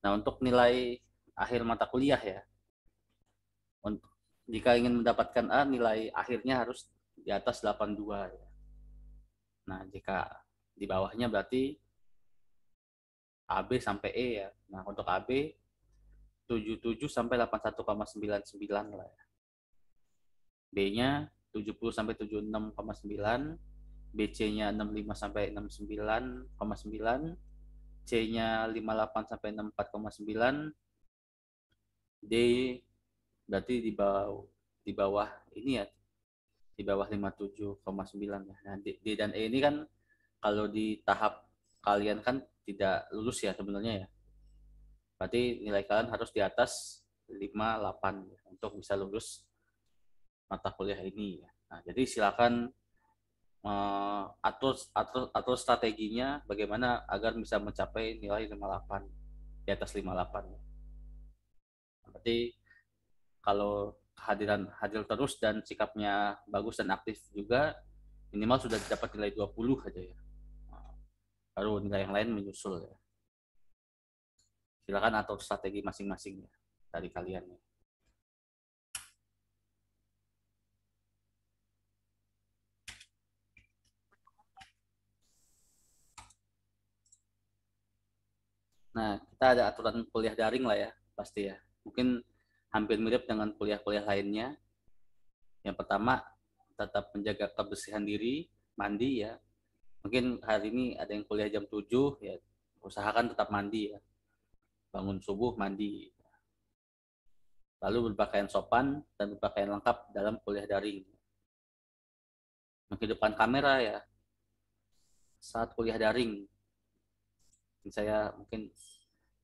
Nah, untuk nilai akhir mata kuliah ya. Untuk, jika ingin mendapatkan A, nilai akhirnya harus di atas 82 ya. Nah, jika di bawahnya berarti AB sampai E ya. Nah, untuk AB 77 sampai 81,99 lah ya. B-nya 70 sampai 76,9, BC-nya 65 sampai 69,9, C-nya 58 sampai 64,9 D berarti di bawah di bawah ini ya di bawah 57,9 ya. Nah, D, dan E ini kan kalau di tahap kalian kan tidak lulus ya sebenarnya ya. Berarti nilai kalian harus di atas 58 ya, untuk bisa lulus mata kuliah ini ya. Nah, jadi silakan uh, eh, atau atau atau strateginya bagaimana agar bisa mencapai nilai 58 di atas 58. Berarti kalau kehadiran hadir terus dan sikapnya bagus dan aktif juga minimal sudah dapat nilai 20 aja ya. Baru nilai yang lain menyusul ya. Silakan atau strategi masing-masing ya dari kalian ya. Nah, kita ada aturan kuliah daring lah ya, pasti ya. Mungkin hampir mirip dengan kuliah-kuliah lainnya. Yang pertama, tetap menjaga kebersihan diri, mandi ya. Mungkin hari ini ada yang kuliah jam 7, ya usahakan tetap mandi ya. Bangun subuh, mandi. Lalu berpakaian sopan dan berpakaian lengkap dalam kuliah daring. Menghidupkan kamera ya, saat kuliah daring, saya mungkin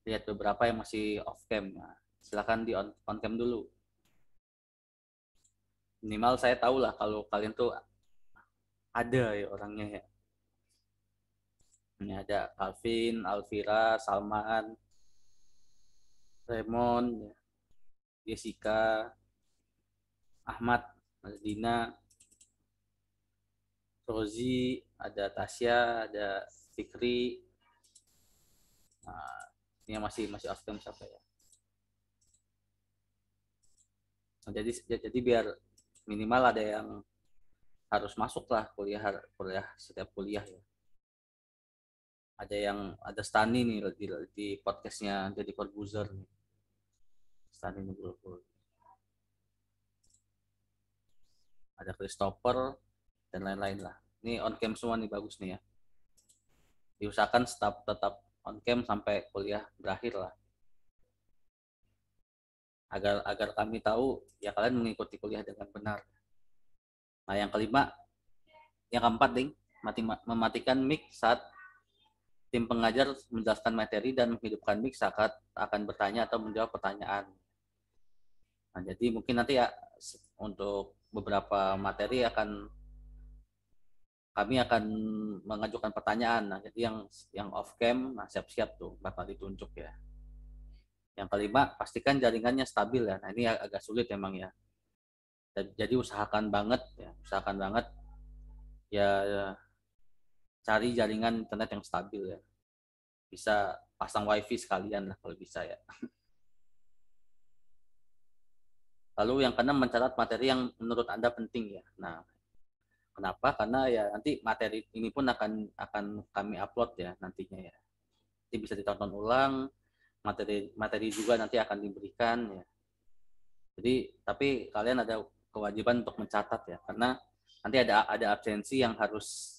lihat beberapa yang masih off cam. Nah, silakan di on, on cam dulu. Minimal saya tahu lah kalau kalian tuh ada ya orangnya ya. Ini ada Alvin, Alvira, Salman, Raymond, Jessica, Ahmad, Mas Rozi, ada Tasya, ada Fikri, Nah, ini masih masih outcome siapa ya? Nah, jadi jadi biar minimal ada yang harus masuk lah kuliah kuliah setiap kuliah ya. Ada yang ada Stani nih di, di podcastnya jadi Corbuzier nih. Stani bro. Ada Christopher dan lain-lain lah. Ini on cam semua nih bagus nih ya. Diusahakan tetap tetap on cam sampai kuliah berakhir lah agar agar kami tahu ya kalian mengikuti kuliah dengan benar. Nah yang kelima, yang keempat ding mati, mematikan mic saat tim pengajar menjelaskan materi dan menghidupkan mic saat akan bertanya atau menjawab pertanyaan. Nah jadi mungkin nanti ya untuk beberapa materi akan kami akan mengajukan pertanyaan. Nah, jadi yang yang off cam, nah siap-siap tuh bakal ditunjuk ya. Yang kelima, pastikan jaringannya stabil ya. Nah, ini agak sulit emang ya. Jadi usahakan banget ya, usahakan banget ya cari jaringan internet yang stabil ya. Bisa pasang wifi sekalian lah kalau bisa ya. Lalu yang keenam mencatat materi yang menurut Anda penting ya. Nah, Kenapa? Karena ya nanti materi ini pun akan akan kami upload ya nantinya ya. Nanti bisa ditonton ulang, materi materi juga nanti akan diberikan ya. Jadi tapi kalian ada kewajiban untuk mencatat ya karena nanti ada ada absensi yang harus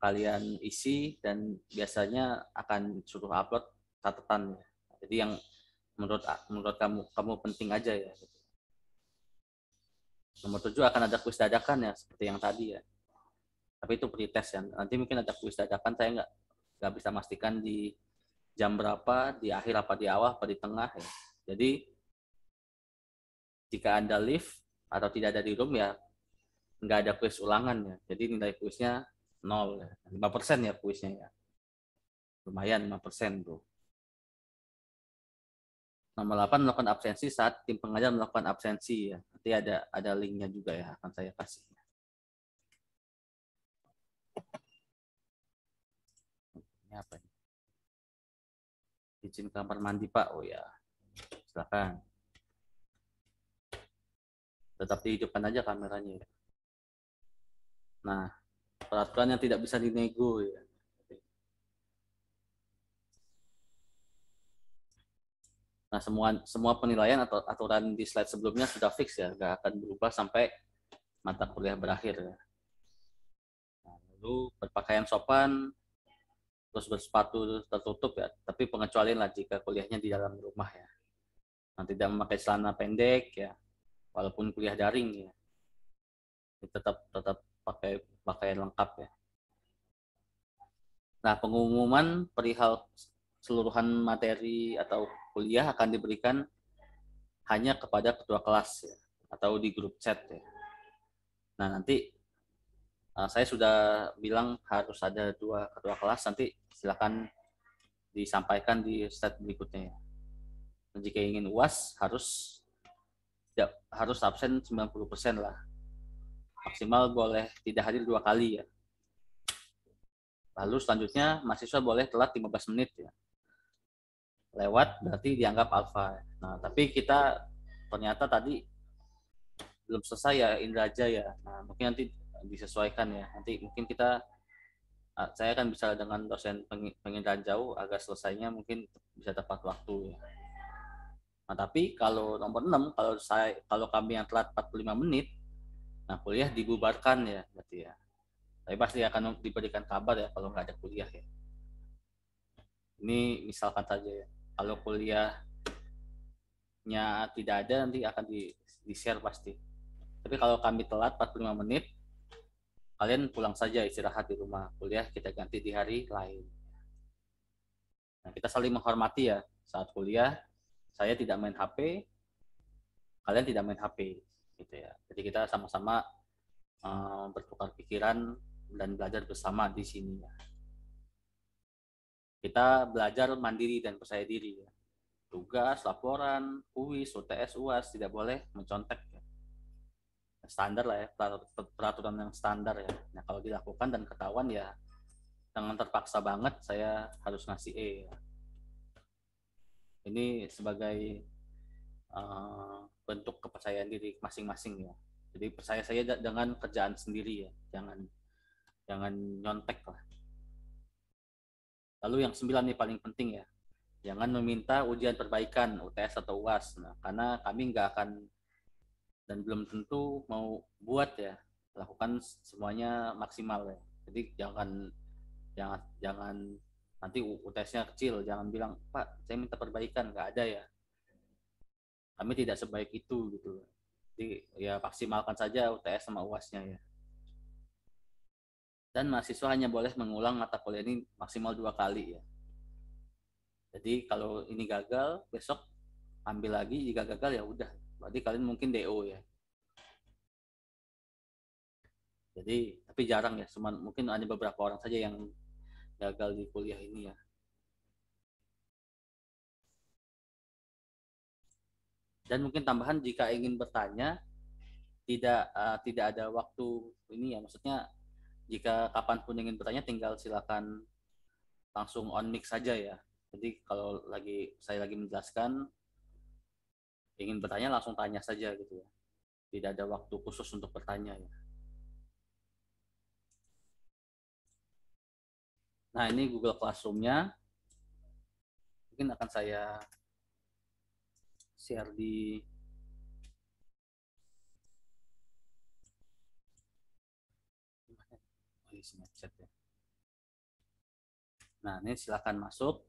kalian isi dan biasanya akan suruh upload catatan ya. Jadi yang menurut menurut kamu kamu penting aja ya. Gitu. Nomor tujuh akan ada kuis dadakan ya, seperti yang tadi ya. Tapi itu pretest ya. Nanti mungkin ada kuis dadakan, saya nggak nggak bisa memastikan di jam berapa, di akhir apa di awal, apa di tengah ya. Jadi jika Anda live atau tidak ada di room ya nggak ada kuis ulangan ya. Jadi nilai kuisnya nol, ya. lima persen ya kuisnya ya. Lumayan lima persen tuh. Nomor 8 melakukan absensi saat tim pengajar melakukan absensi ya. Nanti ada ada linknya juga ya akan saya kasih. Ini apa ini? Izin kamar mandi Pak. Oh ya, silakan. Tetap dihidupkan aja kameranya. Ya. Nah, peraturan yang tidak bisa dinego ya. Nah, semua semua penilaian atau aturan di slide sebelumnya sudah fix ya, nggak akan berubah sampai mata kuliah berakhir. Ya. Nah, lalu berpakaian sopan, terus bersepatu tertutup ya, tapi pengecualian lah jika kuliahnya di dalam rumah ya. Nah, tidak memakai celana pendek ya, walaupun kuliah daring ya. Tetap tetap pakai pakaian lengkap ya. Nah, pengumuman perihal seluruhan materi atau kuliah akan diberikan hanya kepada ketua kelas ya, atau di grup chat ya. Nah nanti uh, saya sudah bilang harus ada dua ketua kelas nanti silakan disampaikan di set berikutnya. Ya. Dan jika ingin uas harus ya, harus absen 90% lah. Maksimal boleh tidak hadir dua kali ya. Lalu selanjutnya mahasiswa boleh telat 15 menit ya lewat berarti dianggap alfa. Nah, tapi kita ternyata tadi belum selesai ya indra aja ya. Nah, mungkin nanti disesuaikan ya. Nanti mungkin kita ah, saya akan bicara dengan dosen penginderaan jauh agar selesainya mungkin bisa tepat waktu ya. Nah, tapi kalau nomor 6 kalau saya kalau kami yang telat 45 menit nah kuliah dibubarkan ya berarti ya. Tapi pasti akan diberikan kabar ya kalau nggak ada kuliah ya. Ini misalkan saja ya kalau kuliahnya tidak ada nanti akan di, di share pasti tapi kalau kami telat 45 menit kalian pulang saja istirahat di rumah kuliah kita ganti di hari lain nah, kita saling menghormati ya saat kuliah saya tidak main HP kalian tidak main HP gitu ya jadi kita sama-sama um, bertukar pikiran dan belajar bersama di sini ya kita belajar mandiri dan percaya diri ya. tugas laporan UIS UTS UAS tidak boleh mencontek ya. standar lah ya peraturan yang standar ya nah kalau dilakukan dan ketahuan ya dengan terpaksa banget saya harus ngasih E ya. ini sebagai uh, bentuk kepercayaan diri masing-masing ya jadi percaya saya dengan kerjaan sendiri ya jangan jangan nyontek lah Lalu yang sembilan nih paling penting ya, jangan meminta ujian perbaikan UTS atau UAS, nah, karena kami nggak akan dan belum tentu mau buat ya, lakukan semuanya maksimal ya. Jadi jangan jangan jangan nanti UTS-nya kecil, jangan bilang Pak saya minta perbaikan nggak ada ya. Kami tidak sebaik itu gitu. Jadi ya maksimalkan saja UTS sama UAS-nya ya dan mahasiswa hanya boleh mengulang mata kuliah ini maksimal dua kali ya. Jadi kalau ini gagal, besok ambil lagi. Jika gagal ya udah. Berarti kalian mungkin DO ya. Jadi tapi jarang ya. Cuma mungkin hanya beberapa orang saja yang gagal di kuliah ini ya. Dan mungkin tambahan jika ingin bertanya, tidak uh, tidak ada waktu ini ya. Maksudnya jika kapanpun ingin bertanya tinggal silakan langsung on mic saja ya. Jadi kalau lagi saya lagi menjelaskan ingin bertanya langsung tanya saja gitu ya. Tidak ada waktu khusus untuk bertanya ya. Nah ini Google Classroom-nya. Mungkin akan saya share di Nah, ini silahkan masuk.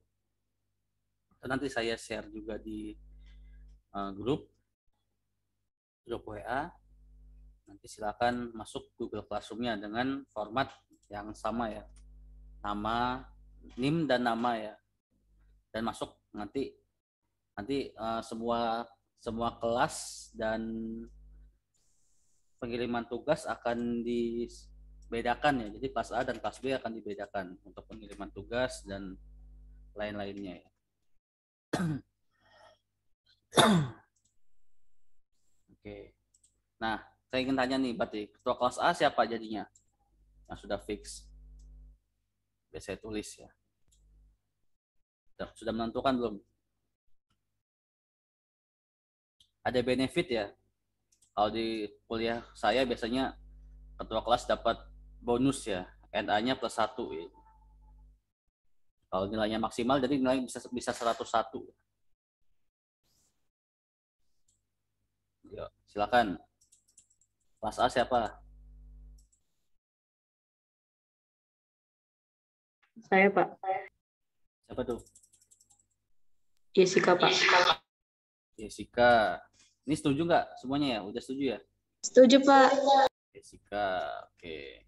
Nanti saya share juga di uh, grup grup WA. Nanti silakan masuk Google Classroom-nya dengan format yang sama ya. Nama, NIM dan nama ya. Dan masuk nanti nanti uh, semua semua kelas dan pengiriman tugas akan di bedakan ya. Jadi kelas A dan kelas B akan dibedakan untuk pengiriman tugas dan lain-lainnya ya. Oke. Nah, saya ingin tanya nih berarti ketua kelas A siapa jadinya? Yang sudah fix. Biasa tulis ya. sudah menentukan belum? Ada benefit ya. Kalau di kuliah saya biasanya ketua kelas dapat bonus ya NA-nya plus satu ya. Kalau nilainya maksimal jadi nilai bisa bisa 101. Yuk, ya, silakan. Kelas A siapa? Saya, Pak. Siapa tuh? Jessica, Pak. Jessica. Ini setuju nggak semuanya ya? Udah setuju ya? Setuju, Pak. Jessica, oke. Okay.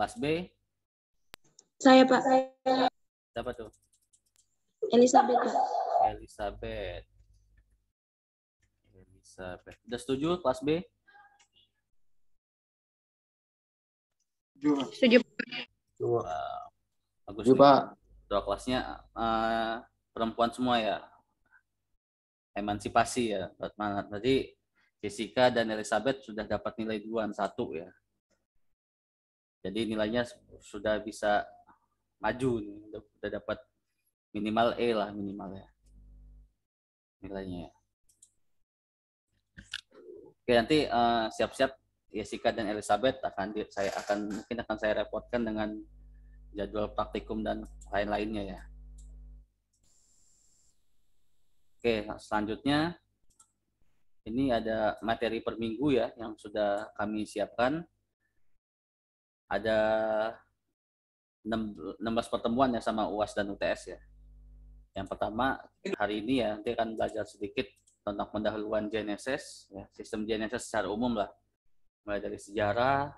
Kelas B? Saya, Pak. Siapa tuh? Elizabeth, Pak. Elizabeth. Elizabeth. Udah setuju kelas B? Setuju. Uh, Bagus. Pak. Dua kelasnya uh, perempuan semua ya. Emansipasi ya. buat Tadi Jessica dan Elizabeth sudah dapat nilai duluan satu ya jadi nilainya sudah bisa maju nih sudah dapat minimal E lah minimal ya nilainya ya. Oke nanti eh, siap-siap uh, Yesika dan Elizabeth akan saya akan mungkin akan saya repotkan dengan jadwal praktikum dan lain-lainnya ya. Oke, selanjutnya ini ada materi per minggu ya yang sudah kami siapkan ada 16 pertemuan ya sama UAS dan UTS ya. Yang pertama hari ini ya nanti akan belajar sedikit tentang pendahuluan GNSS ya, sistem GNSS secara umum lah. Mulai dari sejarah,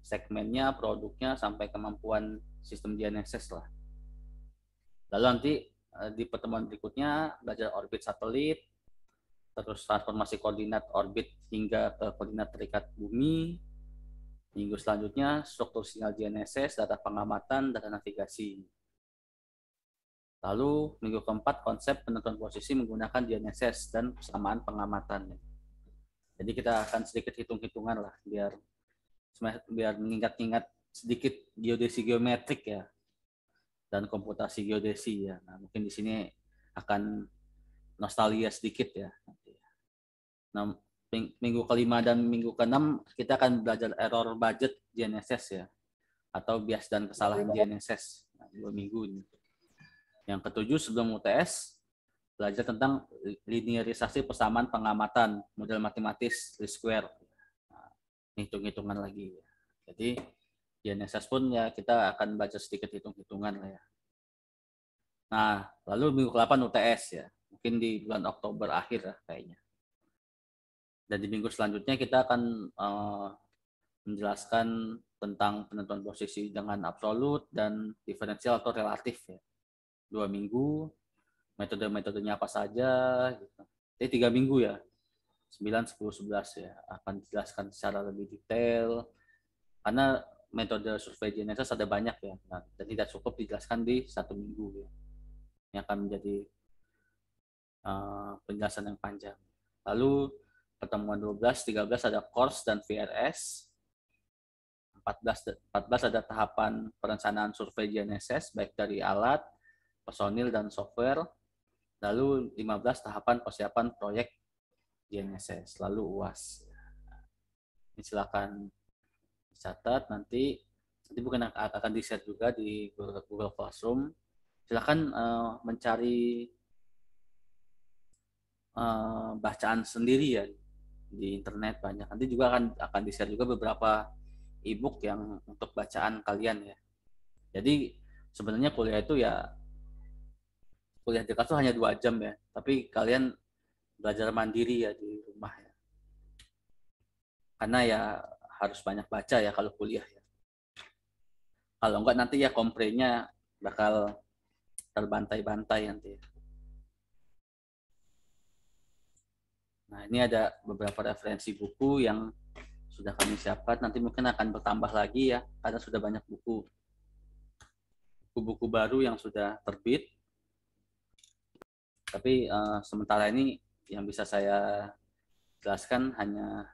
segmennya, produknya, sampai kemampuan sistem GNSS lah. Lalu nanti eh, di pertemuan berikutnya belajar orbit satelit, terus transformasi koordinat orbit hingga ke koordinat terikat bumi, Minggu selanjutnya, struktur sinyal GNSS, data pengamatan, data navigasi. Lalu minggu keempat konsep penentuan posisi menggunakan GNSS dan persamaan pengamatan. Jadi kita akan sedikit hitung-hitungan lah biar biar mengingat-ingat sedikit geodesi geometrik ya dan komputasi geodesi ya. Nah, mungkin di sini akan nostalgia sedikit ya. Nah, minggu kelima dan minggu keenam kita akan belajar error budget GNSS ya atau bias dan kesalahan iya. GNSS nah, dua minggu ini. Yang ketujuh sebelum UTS belajar tentang linearisasi persamaan pengamatan model matematis least square nah, hitung-hitungan lagi. Jadi GNSS pun ya kita akan baca sedikit hitung-hitungan lah ya. Nah lalu minggu ke-8 UTS ya mungkin di bulan Oktober akhir lah kayaknya. Dan di minggu selanjutnya kita akan uh, menjelaskan tentang penentuan posisi dengan absolut dan diferensial atau relatif ya. Dua minggu, metode-metodenya apa saja. Gitu. Jadi tiga minggu ya, 9, 10, 11 ya. Akan dijelaskan secara lebih detail. Karena metode survei Genesis ada banyak ya. Nah, dan tidak cukup dijelaskan di satu minggu ya. Ini akan menjadi uh, penjelasan yang panjang. Lalu pertemuan 12, 13 ada course dan VRS, 14, 14 ada tahapan perencanaan survei GNSS baik dari alat, personil, dan software, lalu 15 tahapan persiapan proyek GNSS, lalu UAS. Ini silakan dicatat nanti nanti bukan akan di share juga di Google Classroom. Silakan eh, mencari eh, bacaan sendiri ya di internet banyak. Nanti juga akan akan di-share juga beberapa e-book yang untuk bacaan kalian ya. Jadi sebenarnya kuliah itu ya kuliah dekat itu hanya dua jam ya, tapi kalian belajar mandiri ya di rumah ya. Karena ya harus banyak baca ya kalau kuliah ya. Kalau enggak nanti ya komprenya bakal terbantai-bantai nanti ya. Nah, ini ada beberapa referensi buku yang sudah kami siapkan. Nanti mungkin akan bertambah lagi ya, karena sudah banyak buku. Buku-buku baru yang sudah terbit. Tapi uh, sementara ini yang bisa saya jelaskan hanya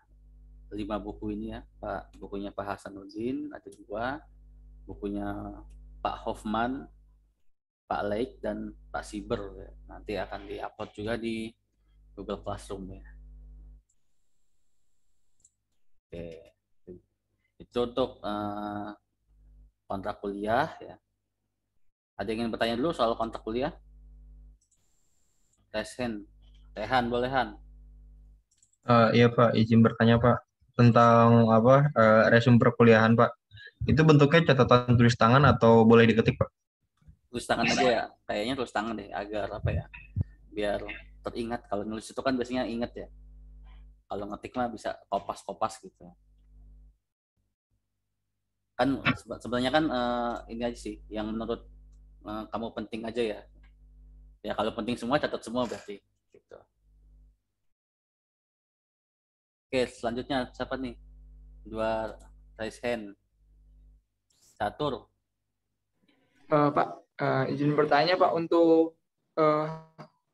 lima buku ini ya. Pak, bukunya Pak Hasanuddin ada dua, bukunya Pak Hoffman, Pak Lake, dan Pak Siber. Nanti akan diupload juga di Google Classroom ya. Oke. Itu untuk uh, kontrak kuliah ya. Ada yang ingin bertanya dulu soal kontrak kuliah? Tehan, Tehan, bolehan. Uh, eh, iya Pak, izin bertanya Pak tentang apa uh, eh, resume perkuliahan Pak. Itu bentuknya catatan tulis tangan atau boleh diketik Pak? Tulis tangan aja ya, kayaknya tulis tangan deh agar apa ya, biar teringat ingat kalau nulis itu kan biasanya ingat ya kalau ngetik mah bisa kopas-kopas gitu kan sebenarnya kan uh, ini aja sih yang menurut uh, kamu penting aja ya ya kalau penting semua catat semua berarti gitu oke selanjutnya siapa nih dua raise hand catur uh, pak uh, izin bertanya pak untuk uh,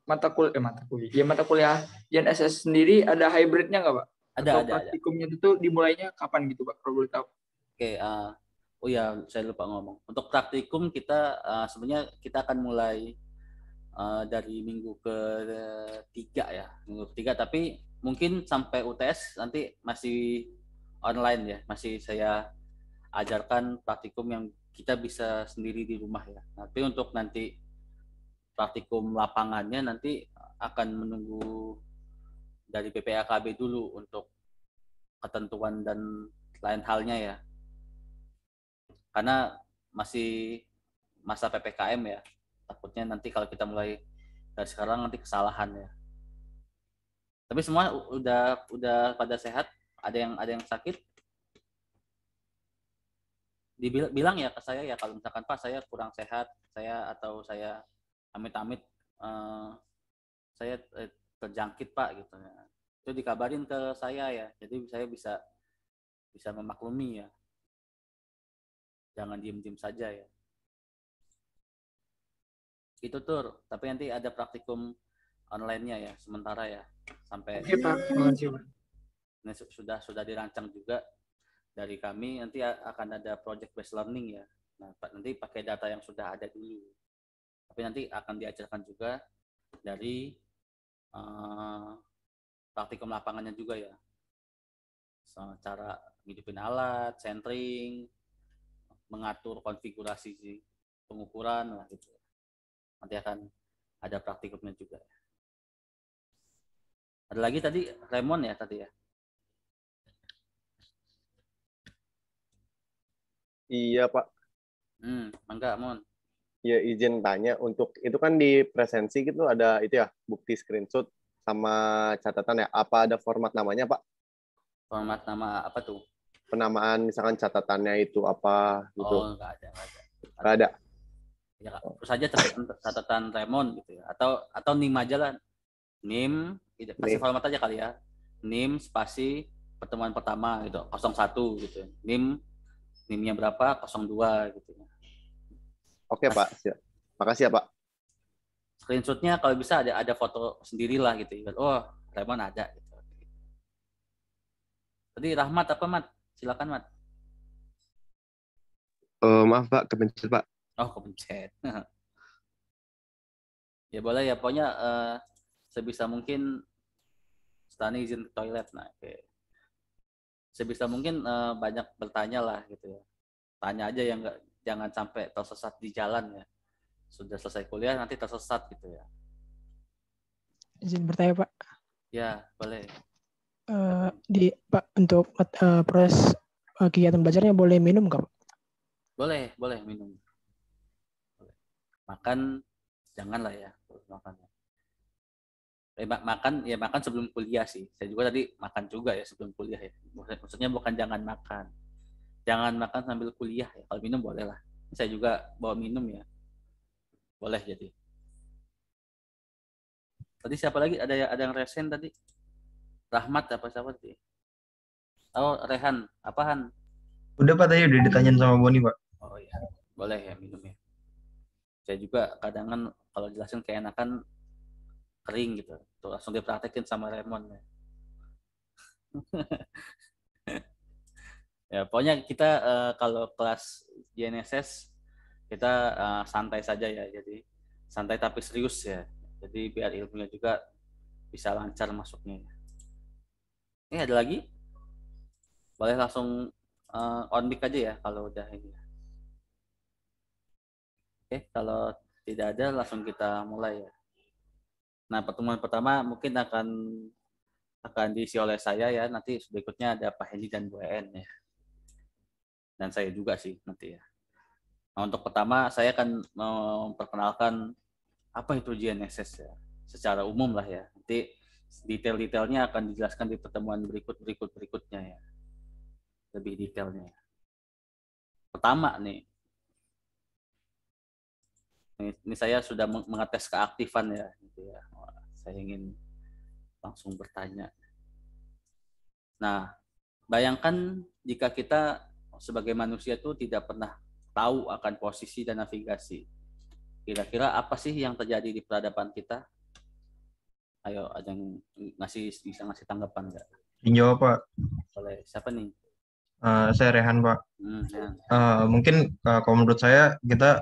mata kuliah eh, mata kuliah ya mata kuliah sendiri ada hybridnya nggak pak? Ada Atau ada. Praktikumnya ada. itu dimulainya kapan gitu pak? Kalau boleh tahu? Oke, okay, uh, eh, oh ya saya lupa ngomong. Untuk praktikum kita uh, sebenarnya kita akan mulai uh, dari minggu ke tiga ya, minggu ketiga. Tapi mungkin sampai UTS nanti masih online ya, masih saya ajarkan praktikum yang kita bisa sendiri di rumah ya. Tapi untuk nanti praktikum lapangannya nanti akan menunggu dari PPAKB dulu untuk ketentuan dan lain halnya ya. Karena masih masa PPKM ya. Takutnya nanti kalau kita mulai dari sekarang nanti kesalahan ya. Tapi semua udah udah pada sehat? Ada yang ada yang sakit? Dibilang ya ke saya ya kalau misalkan Pak saya kurang sehat, saya atau saya amit-amit uh, saya eh, terjangkit pak gitu ya itu dikabarin ke saya ya jadi saya bisa bisa memaklumi ya jangan diem-diem saja ya itu tur tapi nanti ada praktikum online-nya ya sementara ya sampai Oke, Pak. Ini sudah sudah dirancang juga dari kami nanti akan ada project based learning ya nah nanti pakai data yang sudah ada dulu tapi nanti akan diajarkan juga dari uh, praktikum lapangannya juga ya so, cara hidupin alat centering mengatur konfigurasi pengukuran lah gitu nanti akan ada praktikumnya juga ada lagi tadi Raymond ya tadi ya Iya, Pak. Hmm, enggak, Mon ya izin tanya untuk itu kan di presensi gitu ada itu ya bukti screenshot sama catatan ya apa ada format namanya pak format nama apa tuh penamaan misalkan catatannya itu apa gitu oh nggak ada nggak ada nggak ada ya terus aja catatan, catatan Raymond gitu ya atau atau nim aja lah nim gitu. kasih format aja kali ya nim spasi pertemuan pertama gitu 01 gitu nim nimnya berapa 02 gitu ya Oke okay, Pak, siap. Makasih ya Pak. Screenshotnya kalau bisa ada ada foto sendirilah gitu. Oh, Raymond ada. Tadi Rahmat apa Mat? Silakan Mat. Uh, maaf Pak, kepencet Pak. Oh, kepencet. ya boleh ya, pokoknya uh, sebisa mungkin Stani izin ke toilet. Nah, oke. Okay. Sebisa mungkin uh, banyak bertanya lah gitu ya. Tanya aja yang enggak jangan sampai tersesat di jalan ya sudah selesai kuliah nanti tersesat gitu ya izin bertanya pak ya boleh uh, di pak untuk uh, proses uh, kegiatan belajarnya boleh minum nggak pak boleh boleh minum boleh. makan janganlah ya makan ya. eh, makan ya makan sebelum kuliah sih saya juga tadi makan juga ya sebelum kuliah ya maksudnya bukan jangan makan jangan makan sambil kuliah ya kalau minum boleh lah saya juga bawa minum ya boleh jadi tadi siapa lagi ada ada yang resen tadi Rahmat apa siapa sih oh Rehan apahan udah pak tadi udah ditanyain sama Boni pak oh iya boleh ya minum ya saya juga kadang kan kalau jelasin keenakan kering gitu tuh langsung dipraktekin sama Raymond ya. ya pokoknya kita uh, kalau kelas GNSS kita uh, santai saja ya jadi santai tapi serius ya jadi biar ilmunya juga bisa lancar masuknya ini ada lagi boleh langsung uh, on mic aja ya kalau udah ini oke kalau tidak ada langsung kita mulai ya nah pertemuan pertama mungkin akan akan diisi oleh saya ya nanti berikutnya ada Pak Hendi dan Bu En ya dan saya juga sih nanti ya. Nah, untuk pertama saya akan memperkenalkan apa itu GNSS ya, secara umum lah ya. Nanti detail-detailnya akan dijelaskan di pertemuan berikut-berikut berikutnya ya. Lebih detailnya. Pertama nih, ini saya sudah mengetes keaktifan ya, gitu ya. Saya ingin langsung bertanya. Nah, bayangkan jika kita sebagai manusia itu tidak pernah tahu akan posisi dan navigasi. Kira-kira apa sih yang terjadi di peradaban kita? Ayo, ada yang ngasih bisa ngasih tanggapan nggak? Jawab Pak. Boleh. Siapa nih? Uh, saya Rehan Pak. Hmm, ya. uh, mungkin uh, kalau menurut saya kita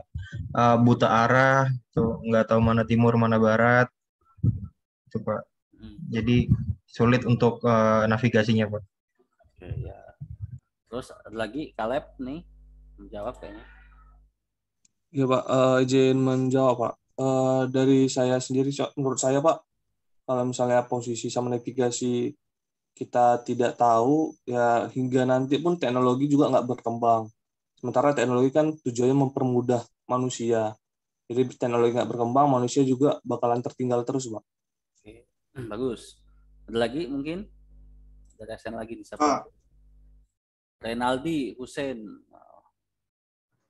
uh, buta arah, tuh gitu. nggak tahu mana timur mana barat, coba. Gitu, hmm. Jadi sulit untuk uh, navigasinya Pak. Oke ya Terus lagi Kaleb nih menjawab kayaknya. Ya Pak, uh, izin menjawab Pak. Uh, dari saya sendiri, menurut saya Pak, kalau misalnya posisi sama navigasi kita tidak tahu, ya hingga nanti pun teknologi juga nggak berkembang. Sementara teknologi kan tujuannya mempermudah manusia. Jadi teknologi nggak berkembang, manusia juga bakalan tertinggal terus Pak. Oke, bagus. Ada lagi mungkin? Ada lagi di Pak Renaldi, Hussein.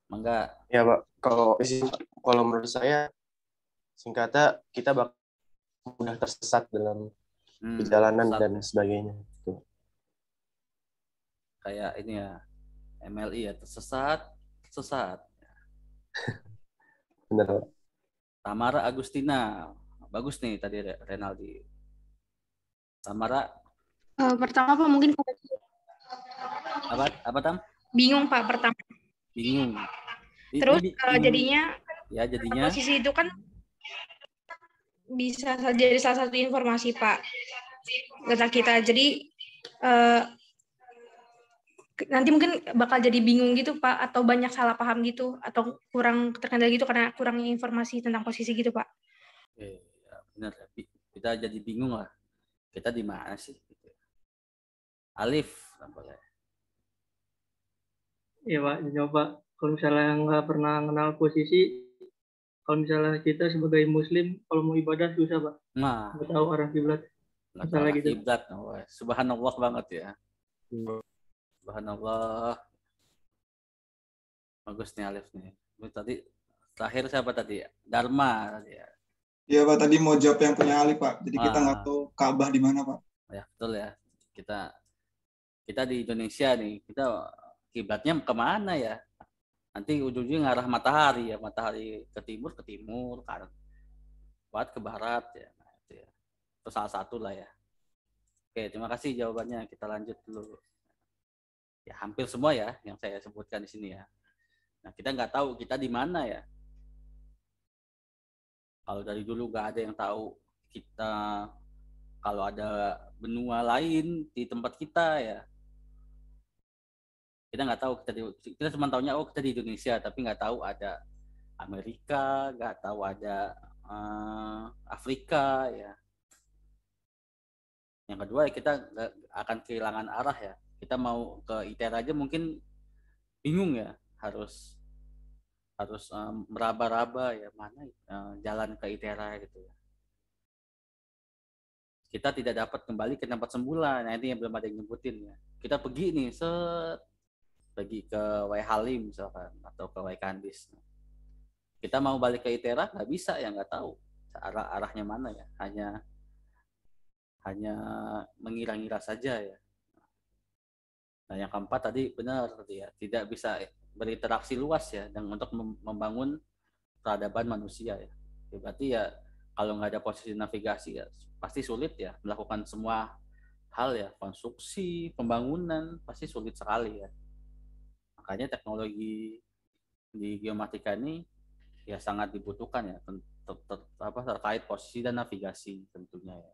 Mangga. Ya, Pak. Kalau kalau menurut saya singkatnya kita bakal mudah tersesat dalam hmm, perjalanan sesat. dan sebagainya. Gitu. Kayak ini ya, MLI ya, tersesat, sesat. Benar, Pak. Tamara Agustina. Bagus nih tadi Renaldi. Tamara? Uh, pertama apa mungkin apa apa tam? Bingung Pak pertama. Bingung. Terus uh, jadinya ya jadinya posisi itu kan bisa jadi salah satu informasi Pak data kita. Jadi uh, nanti mungkin bakal jadi bingung gitu Pak atau banyak salah paham gitu atau kurang terkendali gitu karena kurang informasi tentang posisi gitu Pak. Oke, eh, ya benar. Kita jadi bingung lah. Kita di mana sih? Gitu ya. Alif, boleh. Iya Pak, coba kalau misalnya nggak pernah kenal posisi, kalau misalnya kita sebagai Muslim kalau mau ibadah susah Pak. Nah, nggak tahu arah kiblat. Masalah gitu. Kiblat, oh, ya. subhanallah banget ya. Iya. Subhanallah. Bagus nih Alif nih. Tadi terakhir siapa tadi? Dharma tadi ya. Iya Pak, tadi mau jawab yang punya Alif Pak. Jadi nah. kita ah. nggak tahu Ka'bah di mana Pak. Ya betul ya. Kita kita di Indonesia nih, kita kiblatnya kemana ya nanti ujungnya ngarah matahari ya matahari ke timur ke timur ke barat ke barat ya, nah, itu ya. itu salah satu lah ya oke terima kasih jawabannya kita lanjut dulu ya hampir semua ya yang saya sebutkan di sini ya nah kita nggak tahu kita di mana ya kalau dari dulu nggak ada yang tahu kita kalau ada benua lain di tempat kita ya kita nggak tahu kita di, kita cuma tahunya oh kita di Indonesia tapi nggak tahu ada Amerika nggak tahu ada uh, Afrika ya yang kedua kita akan kehilangan arah ya kita mau ke ITER aja mungkin bingung ya harus harus um, meraba-raba ya mana uh, jalan ke ITERA gitu ya. Kita tidak dapat kembali ke tempat semula. Nah ini yang belum ada yang nyebutin ya. Kita pergi nih set pergi ke Wai Halim misalkan atau ke Wai Kandis kita mau balik ke ITERA nggak bisa ya nggak tahu arah arahnya mana ya hanya hanya mengira-ngira saja ya nah yang keempat tadi benar ya tidak bisa berinteraksi luas ya dan untuk membangun peradaban manusia ya. ya berarti ya kalau nggak ada posisi navigasi ya pasti sulit ya melakukan semua hal ya konstruksi pembangunan pasti sulit sekali ya Makanya teknologi di geomatika ini ya sangat dibutuhkan ya ter, ter, apa, terkait posisi dan navigasi tentunya ya.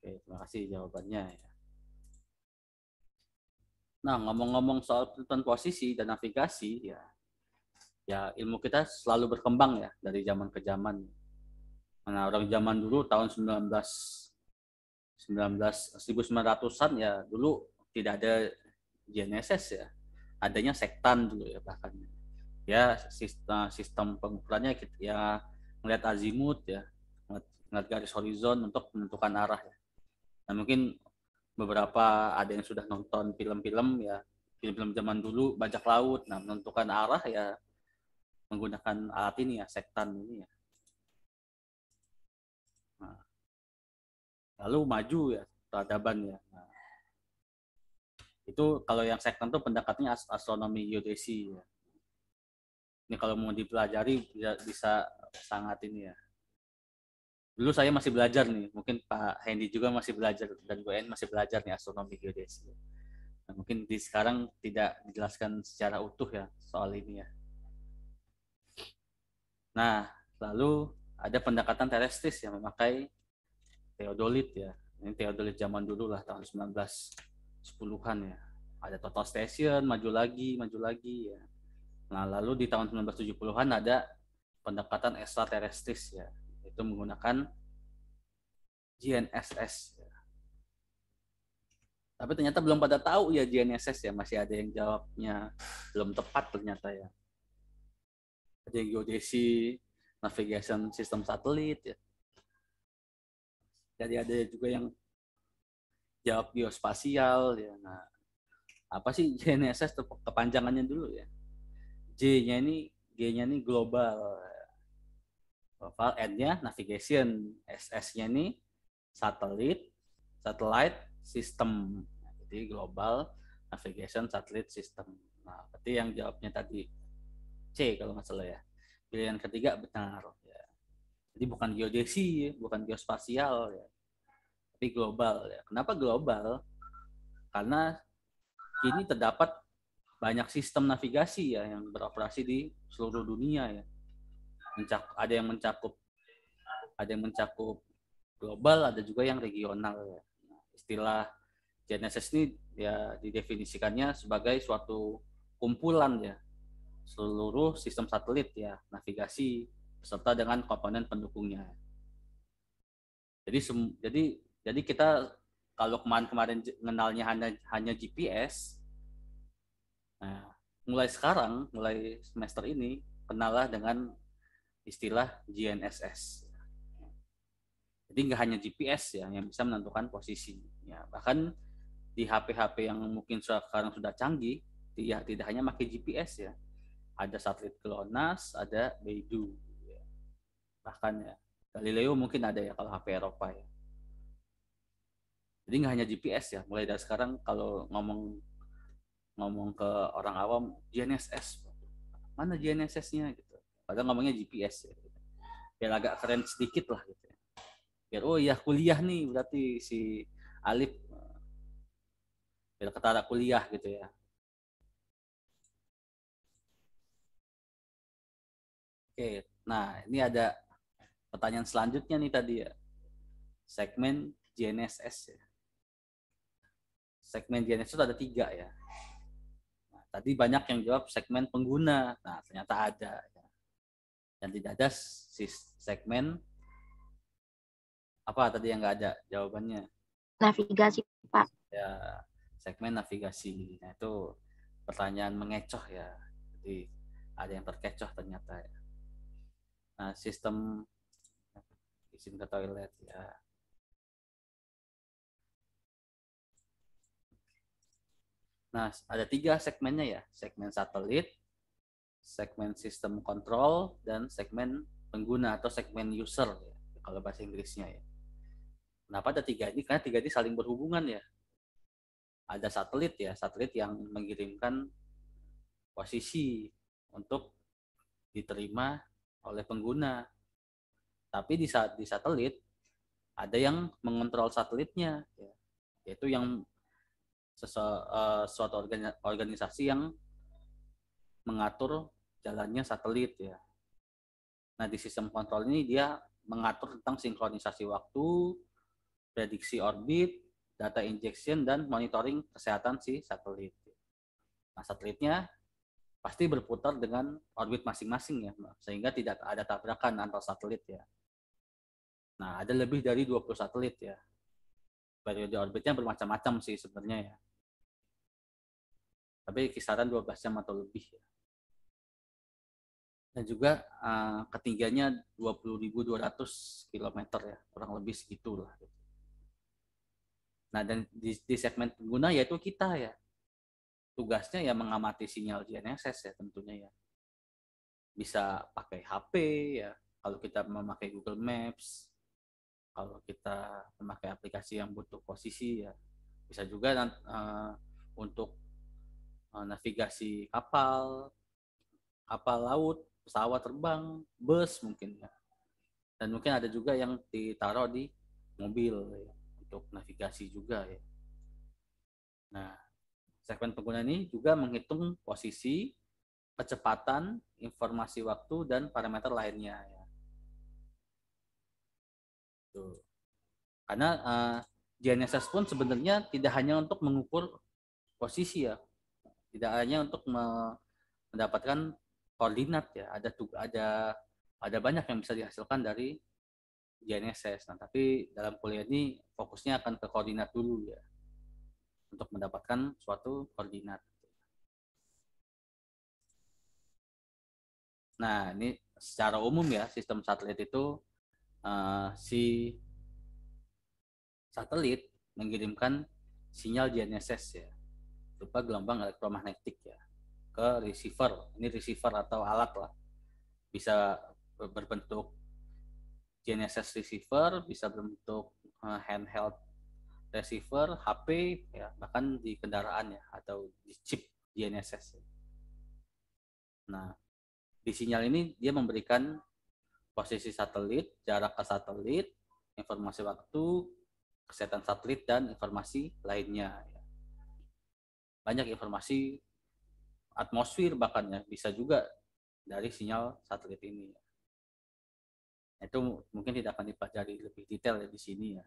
Oke, terima kasih jawabannya ya. Nah, ngomong-ngomong soal tentang posisi dan navigasi ya. Ya, ilmu kita selalu berkembang ya dari zaman ke zaman. Nah, orang zaman dulu tahun 19 19 1900-an ya dulu tidak ada GNSS ya adanya sektan dulu ya bahkan ya sistem sistem pengukurannya kita ya melihat azimut ya melihat garis horizon untuk menentukan arah ya. Nah mungkin beberapa ada yang sudah nonton film-film ya film-film zaman dulu bajak laut nah menentukan arah ya menggunakan alat ini ya sektan ini ya nah, lalu maju ya peradaban ya itu kalau yang second tuh pendekatannya astronomi geodesi ya. Ini kalau mau dipelajari bisa, bisa sangat ini ya. Dulu saya masih belajar nih, mungkin Pak Hendy juga masih belajar dan Bu En masih belajar nih astronomi geodesi. Nah, mungkin di sekarang tidak dijelaskan secara utuh ya soal ini ya. Nah, lalu ada pendekatan terestis yang memakai teodolit ya. Ini teodolit zaman dulu lah tahun 19 sepuluhan ya ada Total Station maju lagi maju lagi ya nah lalu di tahun 1970-an ada pendekatan ekstraterestris ya itu menggunakan GNSS ya. tapi ternyata belum pada tahu ya GNSS ya masih ada yang jawabnya belum tepat ternyata ya ada yang geodesi navigation system satelit ya jadi ada juga yang jawab geospasial ya nah apa sih GNSS kepanjangannya dulu ya J-nya ini G-nya ini global global N-nya navigation SS-nya ini satelit satellite system jadi global navigation satelit system nah berarti yang jawabnya tadi C kalau nggak salah ya pilihan ketiga benar ya jadi bukan geodesi ya, bukan geospasial ya tapi global ya. Kenapa global? Karena kini terdapat banyak sistem navigasi ya yang beroperasi di seluruh dunia ya. Mencakup, ada yang mencakup ada yang mencakup global, ada juga yang regional ya. istilah GNSS ini ya didefinisikannya sebagai suatu kumpulan ya seluruh sistem satelit ya navigasi serta dengan komponen pendukungnya. Jadi jadi jadi kita kalau kemarin-kemarin kenalnya hanya hanya GPS, nah, mulai sekarang, mulai semester ini, kenalah dengan istilah GNSS. Jadi nggak hanya GPS ya yang bisa menentukan posisi. Ya, bahkan di HP-HP yang mungkin sekarang sudah canggih, ya tidak hanya pakai GPS ya, ada satelit GLONASS, ada Beidou, ya. bahkan ya Galileo mungkin ada ya kalau HP Eropa ya. Jadi nggak hanya GPS ya, mulai dari sekarang kalau ngomong ngomong ke orang awam GNSS mana GNSS-nya gitu. Padahal ngomongnya GPS ya. Biar agak keren sedikit lah gitu. Ya. Biar oh ya kuliah nih berarti si Alif biar ketara kuliah gitu ya. Oke, nah ini ada pertanyaan selanjutnya nih tadi ya. Segmen GNSS ya segmen Genesis itu ada tiga ya. Nah, tadi banyak yang jawab segmen pengguna. Nah, ternyata ada. Ya. Dan tidak ada si segmen apa tadi yang nggak ada jawabannya? Navigasi, Pak. Ya, segmen navigasi. Nah, itu pertanyaan mengecoh ya. Jadi ada yang terkecoh ternyata ya. Nah, sistem ya, izin ke toilet ya Nah, ada tiga segmennya ya. Segmen satelit, segmen sistem kontrol, dan segmen pengguna atau segmen user ya, kalau bahasa Inggrisnya ya. Kenapa ada tiga ini? Karena tiga ini saling berhubungan ya. Ada satelit ya, satelit yang mengirimkan posisi untuk diterima oleh pengguna. Tapi di saat di satelit ada yang mengontrol satelitnya, ya. yaitu yang sesu, uh, eh, suatu organisasi yang mengatur jalannya satelit ya. Nah di sistem kontrol ini dia mengatur tentang sinkronisasi waktu, prediksi orbit, data injection dan monitoring kesehatan si satelit. Nah satelitnya pasti berputar dengan orbit masing-masing ya, sehingga tidak ada tabrakan antar satelit ya. Nah ada lebih dari 20 satelit ya periode orbitnya bermacam-macam sih sebenarnya ya. Tapi kisaran 12 jam atau lebih ya. Dan juga uh, ketinggiannya 20.200 km ya, kurang lebih segitulah. Nah, dan di, di segmen pengguna yaitu kita ya. Tugasnya ya mengamati sinyal GNSS ya tentunya ya. Bisa pakai HP ya, kalau kita memakai Google Maps, kalau kita memakai aplikasi yang butuh posisi ya bisa juga uh, untuk uh, navigasi kapal kapal laut pesawat terbang bus mungkin ya dan mungkin ada juga yang ditaruh di mobil ya, untuk navigasi juga ya nah segmen pengguna ini juga menghitung posisi kecepatan informasi waktu dan parameter lainnya ya gitu. Karena uh, eh, GNSS pun sebenarnya tidak hanya untuk mengukur posisi ya, tidak hanya untuk me mendapatkan koordinat ya, ada ada ada banyak yang bisa dihasilkan dari GNSS. Nah, tapi dalam kuliah ini fokusnya akan ke koordinat dulu ya, untuk mendapatkan suatu koordinat. Nah, ini secara umum ya sistem satelit itu uh, si satelit mengirimkan sinyal GNSS ya berupa gelombang elektromagnetik ya ke receiver. Ini receiver atau alat lah. Bisa berbentuk GNSS receiver, bisa berbentuk eh, handheld receiver, HP, ya, bahkan di kendaraan ya atau di chip GNSS. Nah, di sinyal ini dia memberikan posisi satelit, jarak ke satelit, informasi waktu, kesehatan satelit, dan informasi lainnya. Banyak informasi atmosfer bahkan ya, bisa juga dari sinyal satelit ini. Itu mungkin tidak akan dipelajari lebih detail ya di sini ya.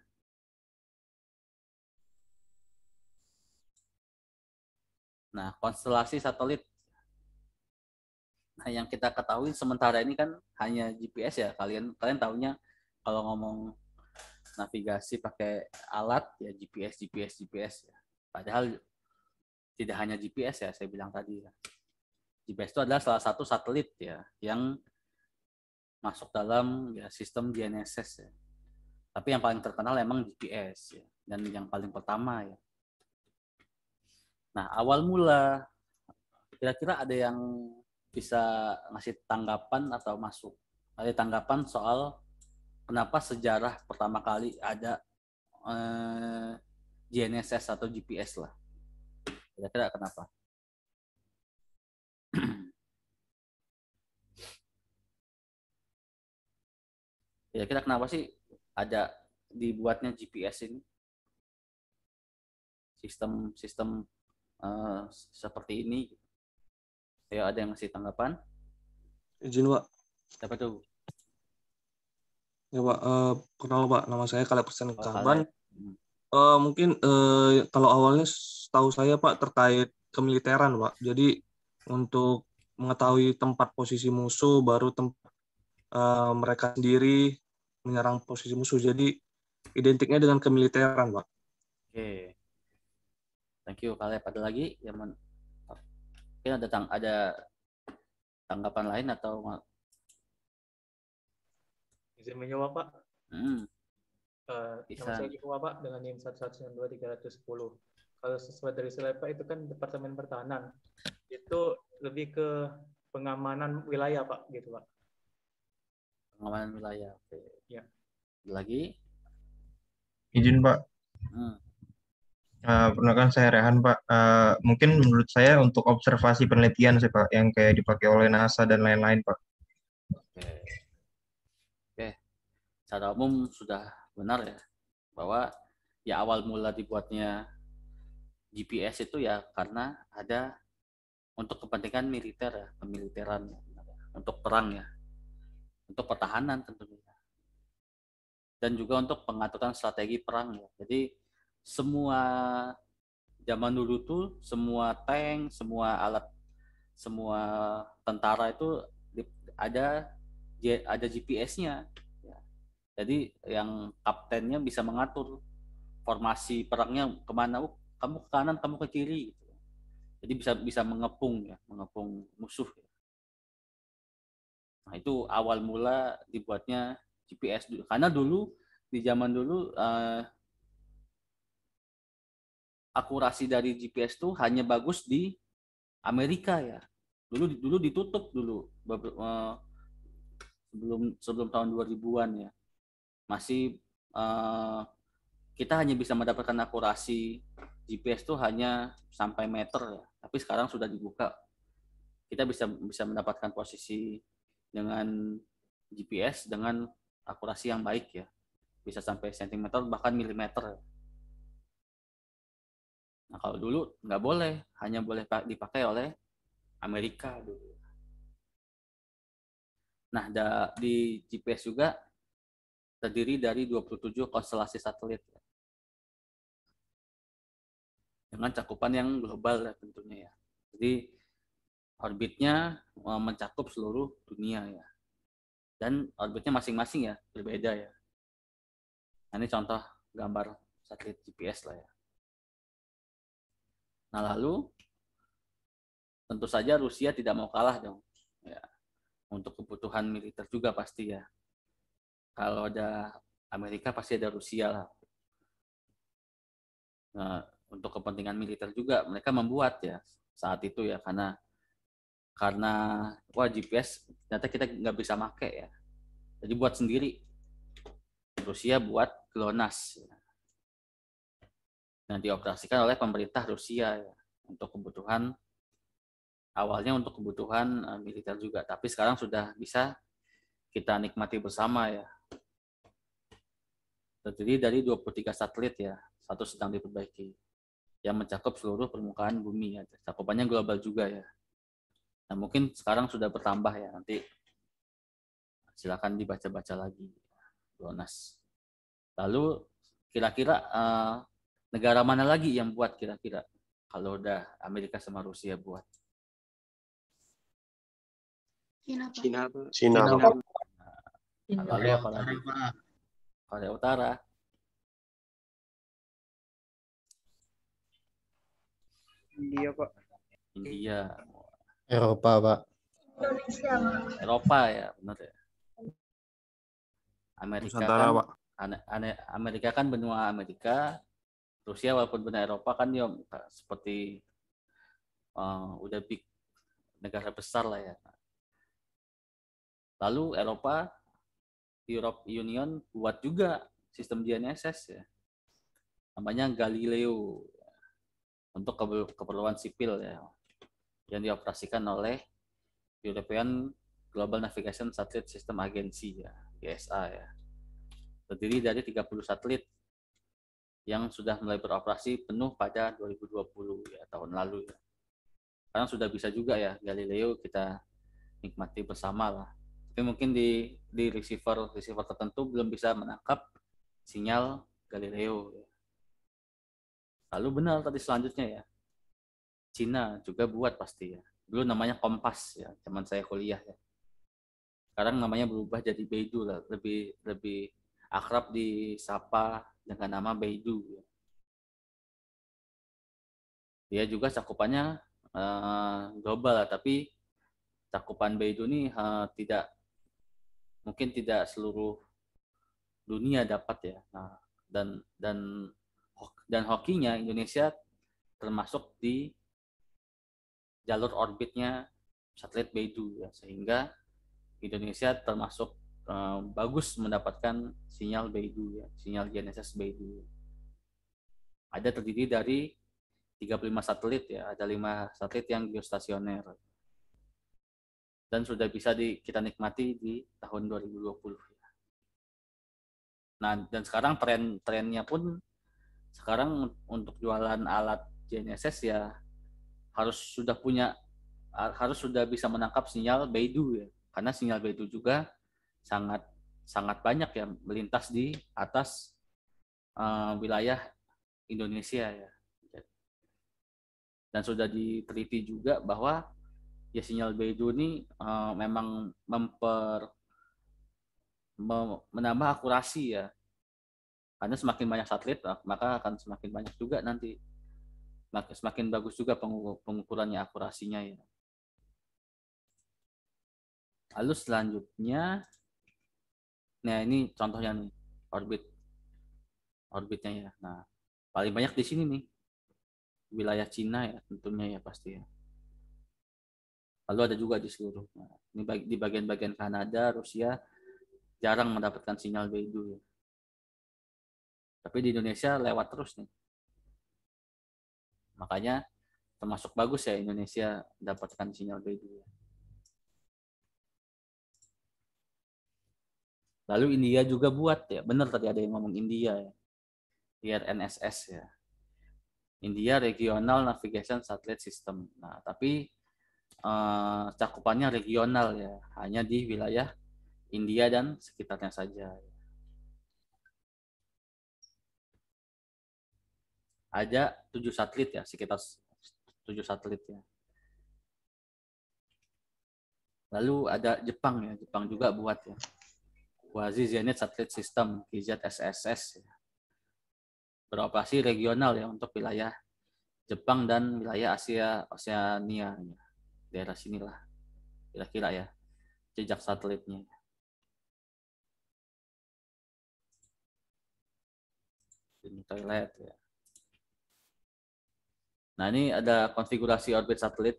Nah, konstelasi satelit yang kita ketahui sementara ini kan hanya GPS ya. Kalian kalian tahunya kalau ngomong navigasi pakai alat ya GPS GPS GPS ya. Padahal tidak hanya GPS ya saya bilang tadi ya. GPS itu adalah salah satu satelit ya yang masuk dalam ya, sistem GNSS ya. Tapi yang paling terkenal emang GPS ya dan yang paling pertama ya. Nah, awal mula kira-kira ada yang bisa ngasih tanggapan atau masuk ada tanggapan soal kenapa sejarah pertama kali ada eh, GNSS atau GPS lah kira-kira kenapa Ya kira kenapa sih ada dibuatnya GPS ini sistem sistem eh, seperti ini ayo ada yang ngasih tanggapan? Izin, Pak. Siapa tuh? Ya, Pak. Uh, kenal, Pak. Nama saya Kaleb Pesan oh, Kahban. Uh, eh, mungkin uh, kalau awalnya tahu saya, Pak, terkait kemiliteran, Pak. Jadi, untuk mengetahui tempat posisi musuh, baru tempat uh, mereka sendiri menyerang posisi musuh. Jadi, identiknya dengan kemiliteran, Pak. Oke. Okay. Thank you, Kaleb. Ada lagi yang mungkin ada tang ada tanggapan lain atau izin menjawab pak hmm. uh, Bisa. saya Kiko pak dengan NIM sepuluh kalau sesuai dari selepa itu kan Departemen Pertahanan itu lebih ke pengamanan wilayah pak gitu pak pengamanan wilayah oke okay. ya lagi izin pak hmm. Eh, pernah kan saya Rehan Pak. Uh, mungkin menurut saya untuk observasi penelitian sih Pak, yang kayak dipakai oleh NASA dan lain-lain Pak. Oke. Oke. Secara umum sudah benar ya bahwa ya awal mula dibuatnya GPS itu ya karena ada untuk kepentingan militer ya, pemiliteran untuk perang ya, untuk pertahanan tentunya, dan juga untuk pengaturan strategi perang ya. Jadi semua zaman dulu tuh semua tank, semua alat, semua tentara itu ada ada GPS-nya. Ya. Jadi yang kaptennya bisa mengatur formasi perangnya kemana, oh, kamu ke kanan, kamu ke kiri. Gitu. Jadi bisa bisa mengepung ya, mengepung musuh. Ya. Nah itu awal mula dibuatnya GPS Karena dulu di zaman dulu eh, akurasi dari GPS tuh hanya bagus di Amerika ya. Dulu dulu ditutup dulu eh, sebelum sebelum tahun 2000-an ya. Masih eh, kita hanya bisa mendapatkan akurasi GPS tuh hanya sampai meter ya. Tapi sekarang sudah dibuka. Kita bisa bisa mendapatkan posisi dengan GPS dengan akurasi yang baik ya. Bisa sampai sentimeter bahkan milimeter. Ya Nah kalau dulu nggak boleh, hanya boleh dipakai oleh Amerika dulu. Nah da, di GPS juga terdiri dari 27 konstelasi satelit dengan cakupan yang global ya tentunya ya. Jadi orbitnya eh, mencakup seluruh dunia ya. Dan orbitnya masing-masing ya berbeda ya. Nah, ini contoh gambar satelit GPS lah ya. Nah lalu tentu saja Rusia tidak mau kalah dong. Ya. Untuk kebutuhan militer juga pasti ya. Kalau ada Amerika pasti ada Rusia lah. Nah, untuk kepentingan militer juga mereka membuat ya saat itu ya karena karena wah GPS ya. ternyata kita nggak bisa make ya. Jadi buat sendiri Rusia buat GLONASS. Ya yang dioperasikan oleh pemerintah Rusia ya, untuk kebutuhan awalnya untuk kebutuhan eh, militer juga, tapi sekarang sudah bisa kita nikmati bersama ya. Terdiri dari 23 satelit ya, satu sedang diperbaiki yang mencakup seluruh permukaan bumi ya. Cakupannya global juga ya. Nah, mungkin sekarang sudah bertambah ya. Nanti silakan dibaca-baca lagi Donas. Lalu kira-kira uh, Negara mana lagi yang buat kira-kira? Kalau udah Amerika sama Rusia buat. Cina. Cina. Cina. Cina. Cina. Lalu apa lagi? Korea Utara. India, Pak. India. Eropa, Pak. Indonesia, Eropa ya, benar ya. Amerika Nusantara, kan, Pak. Amerika kan benua Amerika, Rusia walaupun benar Eropa kan ya seperti uh, udah big negara besar lah ya. Lalu Eropa, Europe Union buat juga sistem GNSS ya. Namanya Galileo ya. untuk keperluan sipil ya yang dioperasikan oleh European Global Navigation Satellite System Agency ya, GSA ya. Terdiri dari 30 satelit yang sudah mulai beroperasi penuh pada 2020 ya tahun lalu ya. Sekarang sudah bisa juga ya Galileo kita nikmati bersama lah. Tapi mungkin di di receiver receiver tertentu belum bisa menangkap sinyal Galileo. Ya. Lalu benar tadi selanjutnya ya. Cina juga buat pasti ya. Dulu namanya Kompas ya, zaman saya kuliah ya. Sekarang namanya berubah jadi Beidou lah, lebih lebih akrab di sapa dengan nama Baidu. Ya. Dia juga cakupannya uh, eh, global, tapi cakupan Baidu ini eh, tidak mungkin tidak seluruh dunia dapat ya. Nah, dan dan dan hokinya Indonesia termasuk di jalur orbitnya satelit Beidou ya sehingga Indonesia termasuk Eh, bagus mendapatkan sinyal Beidou ya, sinyal GNSS Beidou. Ada terdiri dari 35 satelit ya, ada 5 satelit yang geostasioner. Dan sudah bisa di, kita nikmati di tahun 2020. Ya. Nah, dan sekarang tren trennya pun sekarang untuk jualan alat GNSS ya harus sudah punya harus sudah bisa menangkap sinyal Beidou ya. Karena sinyal Beidou juga sangat sangat banyak yang melintas di atas uh, wilayah Indonesia ya. Dan sudah diteliti juga bahwa ya sinyal Beidou ini uh, memang memper mem, menambah akurasi ya. Karena semakin banyak satelit eh, maka akan semakin banyak juga nanti semakin bagus juga pengukurannya akurasinya ya. Lalu selanjutnya Nah ini contohnya nih orbit orbitnya ya. Nah paling banyak di sini nih wilayah Cina ya tentunya ya pasti ya. Lalu ada juga di seluruh. Nah, ini di bagian-bagian Kanada, Rusia jarang mendapatkan sinyal Beidou ya. Tapi di Indonesia lewat terus nih. Makanya termasuk bagus ya Indonesia mendapatkan sinyal Beidou ya. Lalu India juga buat ya, benar tadi ada yang ngomong India ya. IRNSS ya. India Regional Navigation Satellite System. Nah, tapi eh, cakupannya regional ya, hanya di wilayah India dan sekitarnya saja. Ya. Ada tujuh satelit ya, sekitar tujuh satelit ya. Lalu ada Jepang ya, Jepang juga buat ya. Wazi Zenit ya, Satelit System SSS ya. beroperasi regional ya untuk wilayah Jepang dan wilayah Asia Oseania ya. daerah sinilah kira-kira ya jejak satelitnya. Ini toilet ya. Nah ini ada konfigurasi orbit satelit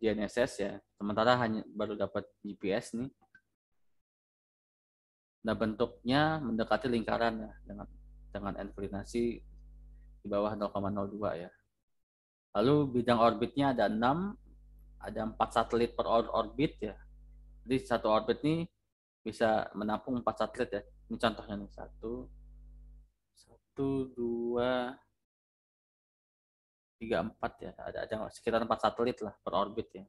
GNSS ya. Sementara hanya baru dapat GPS nih Nah, bentuknya mendekati lingkaran ya, dengan dengan inklinasi di bawah 0,02 ya. Lalu bidang orbitnya ada 6, ada 4 satelit per orbit ya. Jadi satu orbit ini bisa menampung 4 satelit ya. Ini contohnya nih, 1, 1, 2, 3, 4 ya. Ada, ada sekitar 4 satelit lah per orbit ya.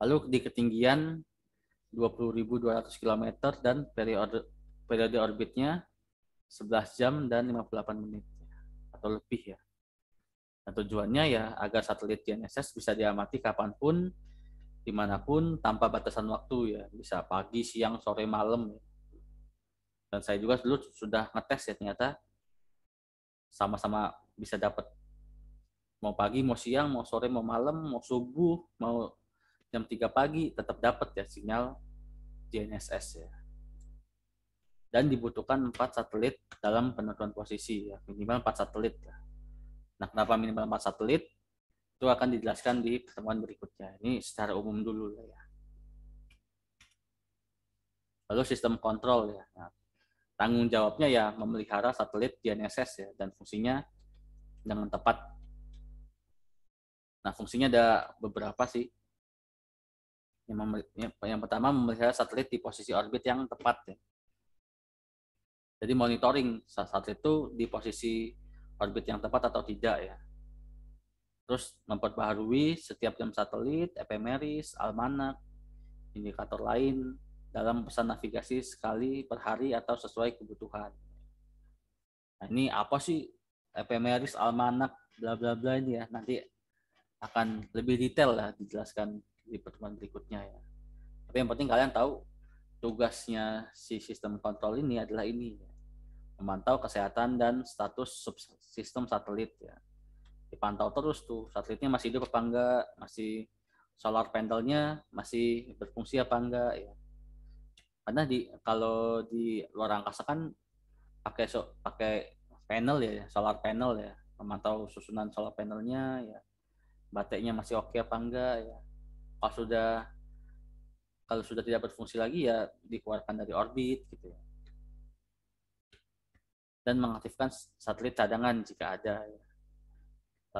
Lalu di ketinggian 20.200 km dan periode periode orbitnya 11 jam dan 58 menit atau lebih ya. Nah, tujuannya ya agar satelit GNSS bisa diamati kapanpun, dimanapun, tanpa batasan waktu ya. Bisa pagi, siang, sore, malam. Ya. Dan saya juga dulu sudah ngetes ya ternyata sama-sama bisa dapat mau pagi, mau siang, mau sore, mau malam, mau subuh, mau jam 3 pagi tetap dapat ya sinyal GNSS ya. Dan dibutuhkan 4 satelit dalam penentuan posisi ya, minimal 4 satelit ya. Nah, kenapa minimal 4 satelit? Itu akan dijelaskan di pertemuan berikutnya. Ini secara umum dulu lah ya. Lalu sistem kontrol ya. Nah, tanggung jawabnya ya memelihara satelit GNSS ya dan fungsinya dengan tepat. Nah, fungsinya ada beberapa sih yang, yang pertama memeriksa satelit di posisi orbit yang tepat. Ya. Jadi monitoring satelit itu di posisi orbit yang tepat atau tidak ya. Terus memperbaharui setiap jam satelit, ephemeris, almanak, indikator lain dalam pesan navigasi sekali per hari atau sesuai kebutuhan. Nah, ini apa sih ephemeris, almanak, bla bla bla ini ya. Nanti akan lebih detail lah dijelaskan di pertemuan berikutnya ya. Tapi yang penting kalian tahu tugasnya si sistem kontrol ini adalah ini ya. memantau kesehatan dan status sistem satelit ya. Dipantau terus tuh satelitnya masih hidup apa enggak, masih solar panelnya masih berfungsi apa enggak ya. Karena di kalau di luar angkasa kan pakai so, pakai panel ya, solar panel ya, memantau susunan solar panelnya ya, baterainya masih oke okay apa enggak ya kalau sudah kalau sudah tidak berfungsi lagi ya dikeluarkan dari orbit gitu ya. Dan mengaktifkan satelit cadangan jika ada. Ya.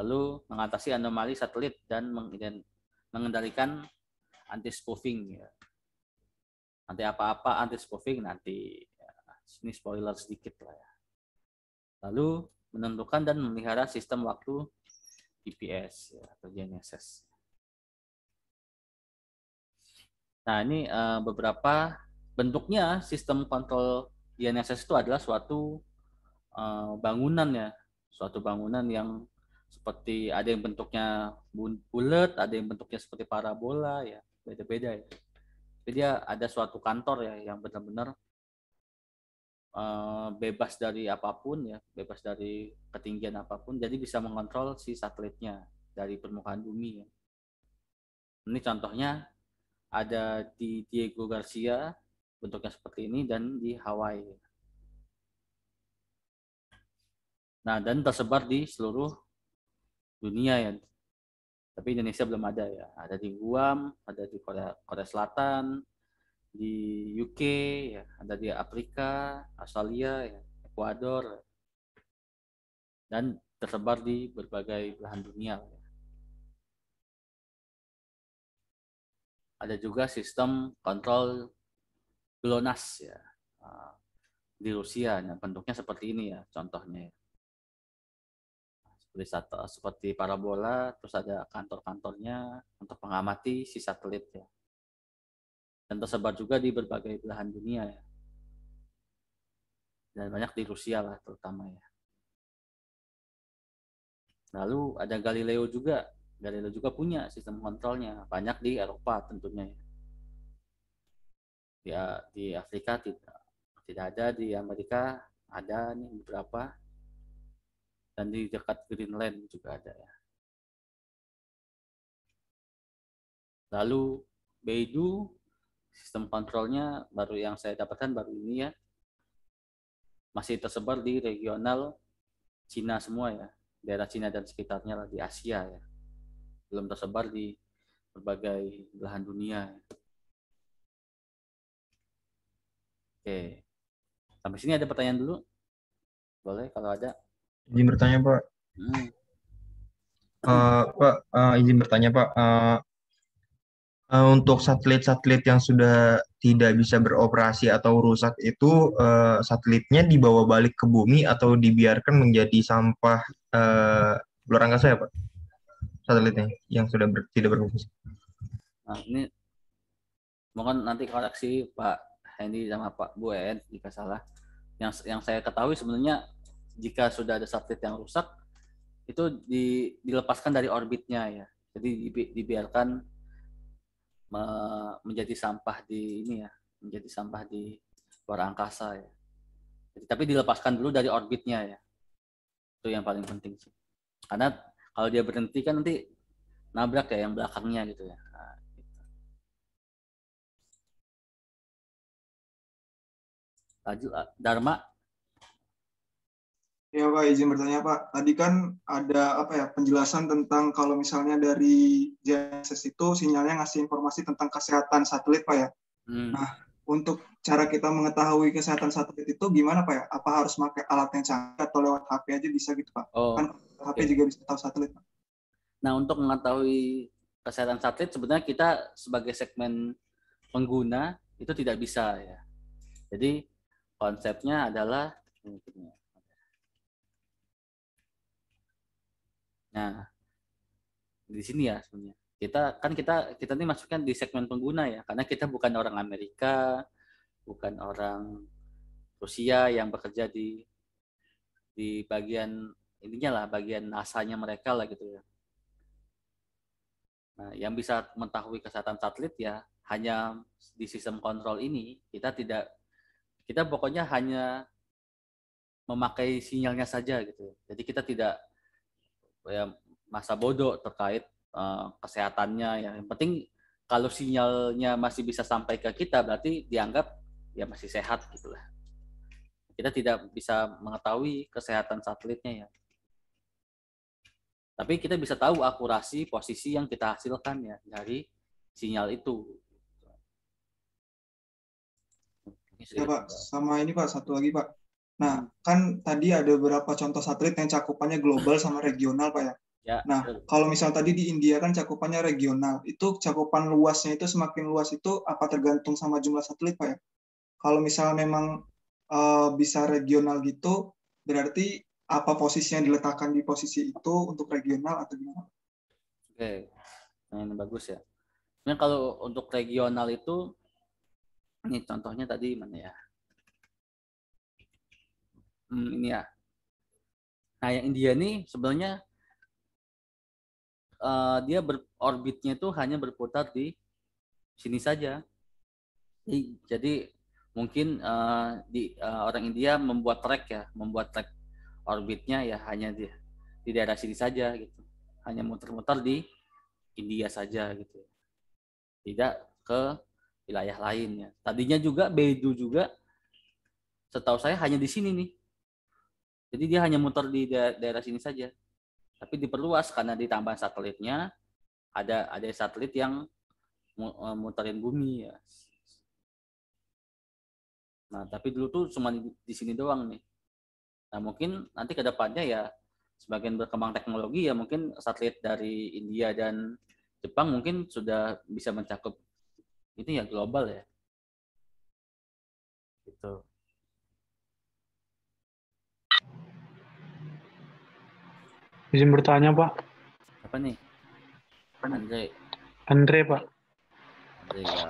Lalu mengatasi anomali satelit dan mengendalikan anti spoofing ya. Nanti apa-apa anti spoofing nanti ya, ini spoiler sedikit lah ya. Lalu menentukan dan memelihara sistem waktu GPS ya, kerjanya SES. Nah, ini uh, beberapa bentuknya sistem kontrol DNSS itu adalah suatu uh, bangunan ya, suatu bangunan yang seperti ada yang bentuknya bulat, ada yang bentuknya seperti parabola ya, beda-beda ya. Jadi ada suatu kantor ya yang benar-benar eh, bebas dari apapun ya, bebas dari ketinggian apapun, jadi bisa mengontrol si satelitnya dari permukaan bumi ya. Ini contohnya ada di Diego Garcia bentuknya seperti ini dan di Hawaii. Nah, dan tersebar di seluruh dunia ya. Tapi Indonesia belum ada ya. Ada di Guam, ada di Korea, Korea Selatan, di UK, ya. ada di Afrika, Australia, ya. Ecuador, dan tersebar di berbagai belahan dunia. Ya. ada juga sistem kontrol GLONASS ya ah, di Rusia bentuknya seperti ini ya contohnya seperti seperti parabola terus ada kantor-kantornya untuk mengamati si satelit ya dan tersebar juga di berbagai belahan dunia ya dan banyak di Rusia lah terutama ya lalu ada Galileo juga Galileo juga punya sistem kontrolnya banyak di Eropa tentunya ya, ya di Afrika tidak tidak ada di Amerika ada nih beberapa dan di dekat Greenland juga ada ya lalu Beidou sistem kontrolnya baru yang saya dapatkan baru ini ya masih tersebar di regional Cina semua ya daerah Cina dan sekitarnya lah di Asia ya belum tersebar di berbagai belahan dunia. Oke. Sampai sini ada pertanyaan dulu? Boleh kalau ada. Izin bertanya, Pak. Hmm. Uh, Pak, uh, izin bertanya, Pak. Uh, uh, untuk satelit-satelit yang sudah tidak bisa beroperasi atau rusak itu uh, satelitnya dibawa balik ke bumi atau dibiarkan menjadi sampah uh, luar angkasa ya, Pak? satelitnya yang sudah ber, tidak berfungsi. Nah, ini mohon kan nanti koreksi Pak Hendy sama Pak Buen jika salah. Yang yang saya ketahui sebenarnya jika sudah ada satelit yang rusak itu di, dilepaskan dari orbitnya ya. Jadi dibiarkan me, menjadi sampah di ini ya, menjadi sampah di luar angkasa ya. Jadi, tapi dilepaskan dulu dari orbitnya ya. Itu yang paling penting sih. Karena kalau dia berhenti kan nanti nabrak ya yang belakangnya gitu ya nah, gitu. Laju, ah, Dharma Ya Pak, izin bertanya Pak. Tadi kan ada apa ya penjelasan tentang kalau misalnya dari GNSS itu sinyalnya ngasih informasi tentang kesehatan satelit Pak ya. Hmm. Nah, untuk cara kita mengetahui kesehatan satelit itu gimana Pak ya? Apa harus pakai alat yang canggih atau lewat HP aja bisa gitu Pak? Oh. Kan HP juga bisa tahu satelit. Nah, untuk mengetahui kesehatan satelit sebenarnya kita sebagai segmen pengguna itu tidak bisa ya. Jadi konsepnya adalah Nah, di sini ya sebenarnya. Kita kan kita kita ini masukkan di segmen pengguna ya, karena kita bukan orang Amerika, bukan orang Rusia yang bekerja di di bagian Ininya lah bagian asalnya mereka lah gitu ya. Nah, yang bisa mengetahui kesehatan satelit ya hanya di sistem kontrol ini kita tidak kita pokoknya hanya memakai sinyalnya saja gitu. Jadi kita tidak ya, masa bodoh terkait uh, kesehatannya. Ya. Yang penting kalau sinyalnya masih bisa sampai ke kita berarti dianggap ya masih sehat gitulah. Kita tidak bisa mengetahui kesehatan satelitnya ya. Tapi kita bisa tahu akurasi posisi yang kita hasilkan ya dari sinyal itu. Ya Pak, sama ini Pak, satu lagi Pak. Nah, kan tadi ada beberapa contoh satelit yang cakupannya global sama regional Pak ya. ya nah, betul. kalau misal tadi di India kan cakupannya regional, itu cakupan luasnya itu semakin luas itu apa tergantung sama jumlah satelit Pak ya? Kalau misal memang uh, bisa regional gitu, berarti apa posisinya diletakkan di posisi itu untuk regional atau gimana? Oke, okay. Nah, ini bagus ya. Nah kalau untuk regional itu, ini contohnya tadi mana ya? Hmm, ini ya. Nah yang India ini sebenarnya uh, dia orbitnya itu hanya berputar di sini saja. Jadi mungkin uh, di uh, orang India membuat track ya, membuat track orbitnya ya hanya di, di daerah sini saja gitu hanya muter-muter di India saja gitu tidak ke wilayah lainnya tadinya juga Beidou juga setahu saya hanya di sini nih jadi dia hanya muter di da daerah sini saja tapi diperluas karena ditambah satelitnya ada ada satelit yang e, muterin bumi ya nah tapi dulu tuh cuma di, di sini doang nih Nah mungkin nanti ke depannya ya sebagian berkembang teknologi ya mungkin satelit dari India dan Jepang mungkin sudah bisa mencakup itu ya global ya. itu Izin bertanya Pak. Apa nih? Andre. Andre Pak. Andre ya.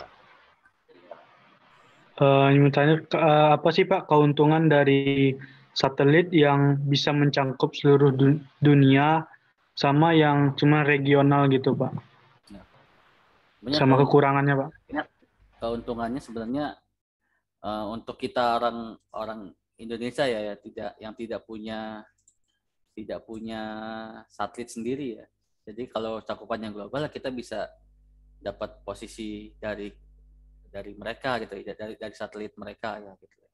Uh, bertanya uh, apa sih Pak keuntungan dari satelit yang bisa mencangkup seluruh dunia sama yang cuma regional gitu pak nah, Banyak sama kekurangannya pak keuntungannya sebenarnya uh, untuk kita orang orang Indonesia ya, ya tidak yang tidak punya tidak punya satelit sendiri ya jadi kalau cakupannya global kita bisa dapat posisi dari dari mereka gitu ya, dari dari satelit mereka ya gitu ya,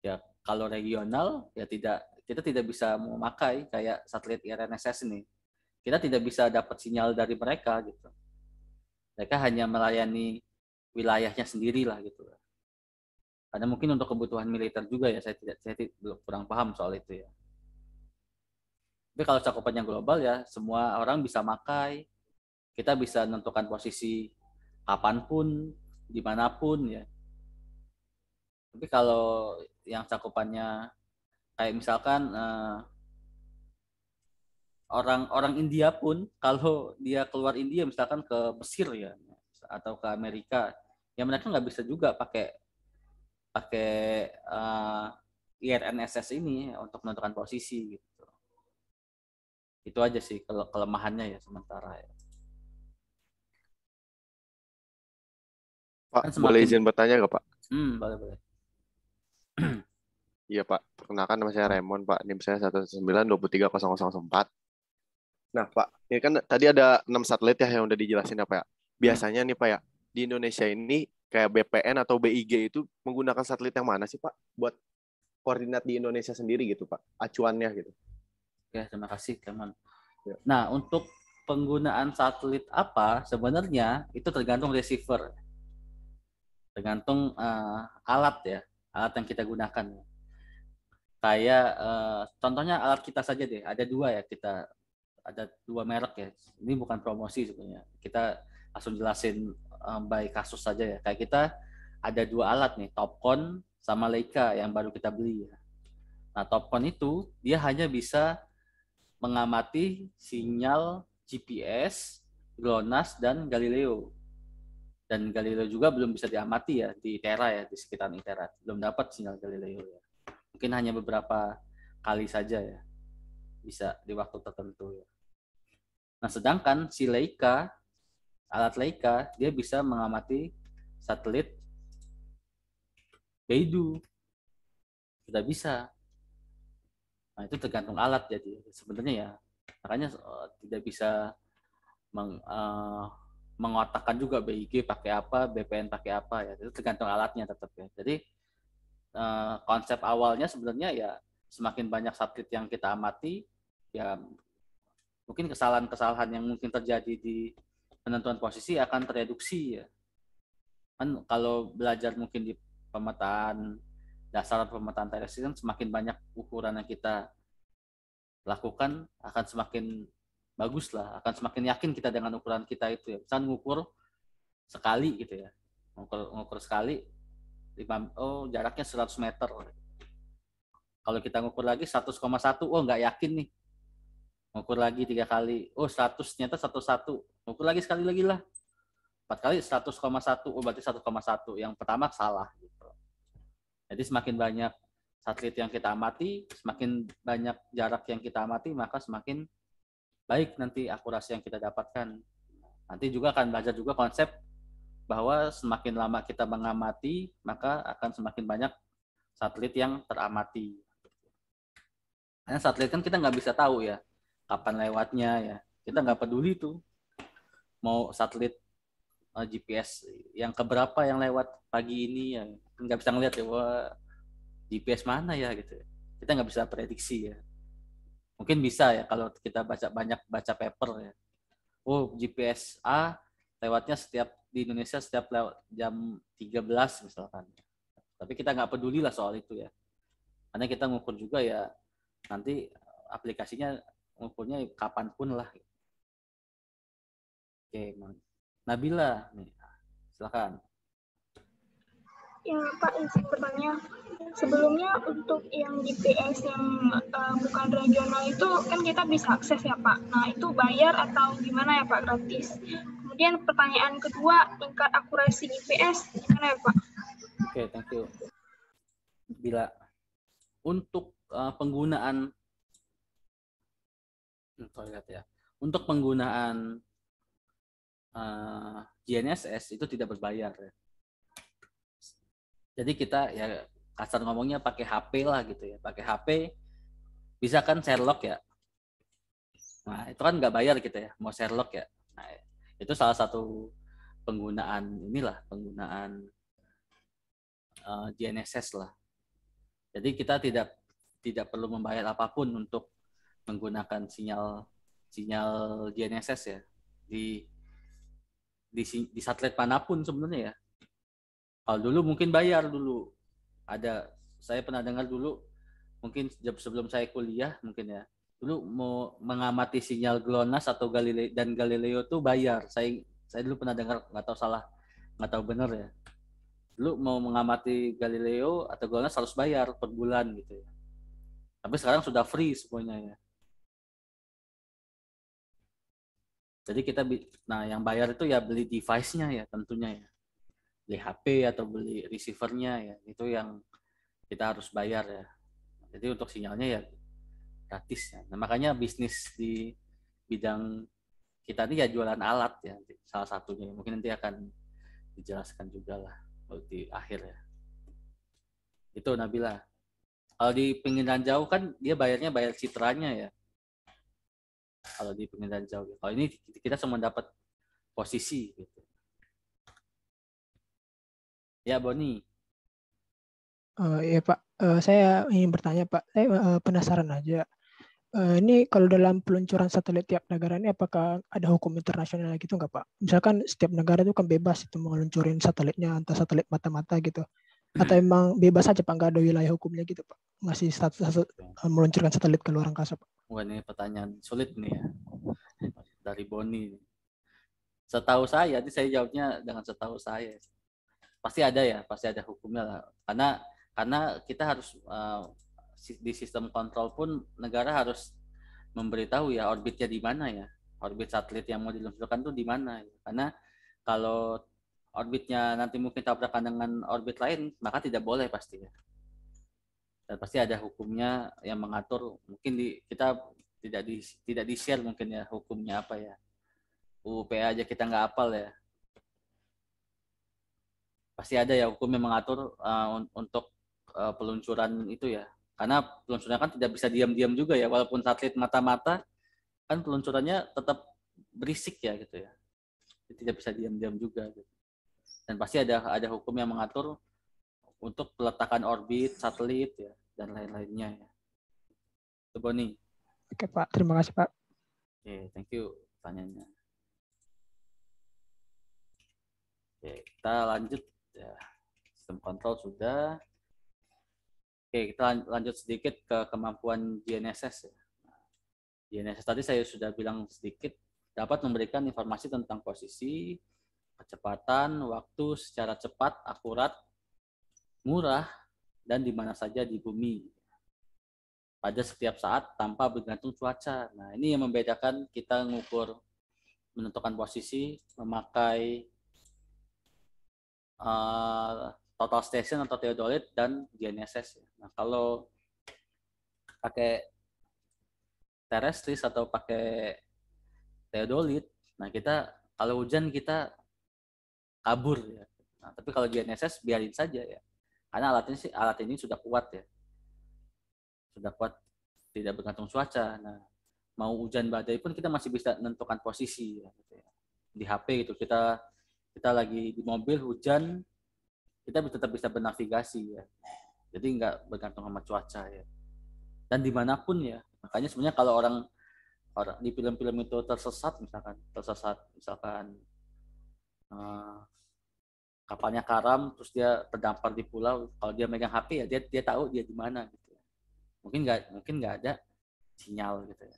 ya kalau regional ya tidak kita tidak bisa memakai kayak satelit IRNSS ini. Kita tidak bisa dapat sinyal dari mereka gitu. Mereka hanya melayani wilayahnya sendiri lah gitu. Karena mungkin untuk kebutuhan militer juga ya saya tidak saya tidak kurang paham soal itu ya. Tapi kalau cakupannya global ya semua orang bisa makai. Kita bisa menentukan posisi kapanpun, dimanapun ya. Tapi kalau yang cakupannya kayak misalkan uh, orang orang India pun kalau dia keluar India misalkan ke Mesir ya atau ke Amerika ya mereka nggak bisa juga pakai pakai uh, eh, IRNSS ini untuk menentukan posisi gitu itu aja sih ke kelemahannya ya sementara ya. Pak, kan semakin... boleh izin bertanya nggak Pak? Hmm, boleh boleh. Iya Pak, perkenalkan nama saya Raymond Pak, NIM saya 119230004. Nah Pak, ini kan tadi ada 6 satelit ya yang udah dijelasin ya Pak ya. Hmm. Biasanya nih Pak ya, di Indonesia ini kayak BPN atau BIG itu menggunakan satelit yang mana sih Pak buat koordinat di Indonesia sendiri gitu Pak, acuannya gitu. Ya, terima kasih teman. Ya. Nah, untuk penggunaan satelit apa sebenarnya itu tergantung receiver. Tergantung uh, alat ya alat yang kita gunakan. Kayak uh, contohnya alat kita saja deh, ada dua ya kita ada dua merek ya. Ini bukan promosi sebenarnya. Kita langsung jelasin um, by kasus saja ya. Kayak kita ada dua alat nih, Topcon sama Leica yang baru kita beli ya. Nah, Topcon itu dia hanya bisa mengamati sinyal GPS, GLONASS dan Galileo dan Galileo juga belum bisa diamati ya di Terra ya di sekitaran ITERA belum dapat sinyal Galileo ya mungkin hanya beberapa kali saja ya bisa di waktu tertentu ya nah sedangkan si Leica alat Leica dia bisa mengamati satelit Beidou sudah bisa nah itu tergantung alat jadi sebenarnya ya makanya eh, tidak bisa meng, uh, mengotakkan juga BIG pakai apa, BPN pakai apa ya. Itu tergantung alatnya tetap ya. Jadi eh, konsep awalnya sebenarnya ya semakin banyak subtit yang kita amati ya mungkin kesalahan-kesalahan yang mungkin terjadi di penentuan posisi akan tereduksi ya. Kan kalau belajar mungkin di pemetaan dasar pemetaan teresis kan semakin banyak ukuran yang kita lakukan akan semakin bagus lah akan semakin yakin kita dengan ukuran kita itu ya misalnya ngukur sekali gitu ya ngukur ngukur sekali oh jaraknya 100 meter kalau kita ngukur lagi 100,1 oh nggak yakin nih ngukur lagi tiga kali oh 100 ternyata satu ngukur lagi sekali lagi lah empat kali 100,1 oh berarti 1,1 yang pertama salah gitu jadi semakin banyak satelit yang kita amati semakin banyak jarak yang kita amati maka semakin baik nanti akurasi yang kita dapatkan. Nanti juga akan belajar juga konsep bahwa semakin lama kita mengamati, maka akan semakin banyak satelit yang teramati. Karena satelit kan kita nggak bisa tahu ya, kapan lewatnya ya. Kita nggak peduli tuh mau satelit eh, GPS yang keberapa yang lewat pagi ini ya nggak bisa ngeliat ya wah GPS mana ya gitu ya. kita nggak bisa prediksi ya mungkin bisa ya kalau kita baca banyak baca paper ya oh GPS A lewatnya setiap di Indonesia setiap lewat jam 13 misalkan tapi kita nggak peduli lah soal itu ya karena kita ngukur juga ya nanti aplikasinya ngukurnya kapanpun lah oke Nabila nih silakan yang Pak bertanya sebelumnya untuk yang GPS yang uh, bukan regional itu kan kita bisa akses ya Pak. Nah itu bayar atau gimana ya Pak gratis? Kemudian pertanyaan kedua tingkat akurasi GPS gimana ya Pak? Oke okay, thank you. Bila untuk uh, penggunaan hmm, toilet ya, untuk penggunaan uh, eh, GNSS itu tidak berbayar ya jadi kita ya kasar ngomongnya pakai HP lah gitu ya, pakai HP bisa kan Sherlock ya. Nah, itu kan nggak bayar gitu ya, mau Sherlock ya. Nah, itu salah satu penggunaan inilah, penggunaan uh, eh, GNSS lah. Jadi kita tidak tidak perlu membayar apapun untuk menggunakan sinyal sinyal GNSS ya di di, di satelit manapun sebenarnya ya kalau dulu mungkin bayar dulu. Ada saya pernah dengar dulu mungkin sebelum saya kuliah mungkin ya. Dulu mau mengamati sinyal GLONASS atau Galileo dan Galileo tuh bayar. Saya saya dulu pernah dengar nggak tahu salah, nggak tahu benar ya. Dulu mau mengamati Galileo atau GLONASS harus bayar per bulan gitu ya. Tapi sekarang sudah free semuanya ya. Jadi kita nah yang bayar itu ya beli device-nya ya tentunya ya beli HP atau beli receivernya ya itu yang kita harus bayar ya jadi untuk sinyalnya ya gratis ya nah, makanya bisnis di bidang kita ini ya jualan alat ya salah satunya mungkin nanti akan dijelaskan juga lah di akhir ya itu Nabila kalau di pinggiran jauh kan dia bayarnya bayar citranya ya kalau di pinggiran jauh kalau ini kita semua dapat posisi gitu Ya, Boni. Uh, ya Pak, uh, saya ingin bertanya Pak, saya uh, penasaran aja. Uh, ini kalau dalam peluncuran satelit tiap negara ini apakah ada hukum internasional gitu nggak Pak? Misalkan setiap negara itu kan bebas itu meluncurin satelitnya antar satelit mata-mata gitu. Atau hmm. emang bebas aja Pak, nggak ada wilayah hukumnya gitu Pak? Ngasih status, status meluncurkan satelit ke luar angkasa Pak? Wah ini pertanyaan sulit nih ya. Dari Boni. Setahu saya, ini saya jawabnya dengan setahu saya pasti ada ya pasti ada hukumnya lah karena karena kita harus uh, di sistem kontrol pun negara harus memberitahu ya orbitnya di mana ya orbit satelit yang mau diluncurkan tuh di mana ya. karena kalau orbitnya nanti mungkin tabrakan dengan orbit lain maka tidak boleh pasti ya dan pasti ada hukumnya yang mengatur mungkin di kita tidak di tidak di share mungkin ya hukumnya apa ya UPA aja kita nggak apal ya pasti ada ya hukum yang mengatur uh, untuk uh, peluncuran itu ya. Karena peluncurannya kan tidak bisa diam-diam juga ya, walaupun satelit mata-mata kan peluncurannya tetap berisik ya gitu ya. Tidak bisa diam-diam juga. Gitu. Dan pasti ada ada hukum yang mengatur untuk peletakan orbit satelit ya dan lain-lainnya ya. Itu Boni. Oke Pak, terima kasih Pak. Oke, okay, thank you pertanyaannya. Oke, okay, kita lanjut ya sistem kontrol sudah oke kita lanjut sedikit ke kemampuan GNSS ya. Nah, GNSS tadi saya sudah bilang sedikit dapat memberikan informasi tentang posisi kecepatan waktu secara cepat akurat murah dan di mana saja di bumi pada setiap saat tanpa bergantung cuaca. Nah, ini yang membedakan kita mengukur menentukan posisi memakai uh, total station atau theodolite dan GNSS. Nah, kalau pakai terestris atau pakai teodolit, nah kita kalau hujan kita kabur ya. Nah, tapi kalau GNSS biarin saja ya. Karena alat ini sih alat ini sudah kuat ya. Sudah kuat tidak bergantung cuaca. Nah, mau hujan badai pun kita masih bisa menentukan posisi ya. Gitu ya. Di HP gitu kita kita lagi di mobil hujan kita tetap bisa bernavigasi ya jadi nggak bergantung sama cuaca ya dan dimanapun ya makanya sebenarnya kalau orang orang di film-film itu tersesat misalkan tersesat misalkan uh, kapalnya karam terus dia terdampar di pulau kalau dia megang HP ya dia dia tahu dia di mana gitu mungkin nggak mungkin nggak ada sinyal gitu ya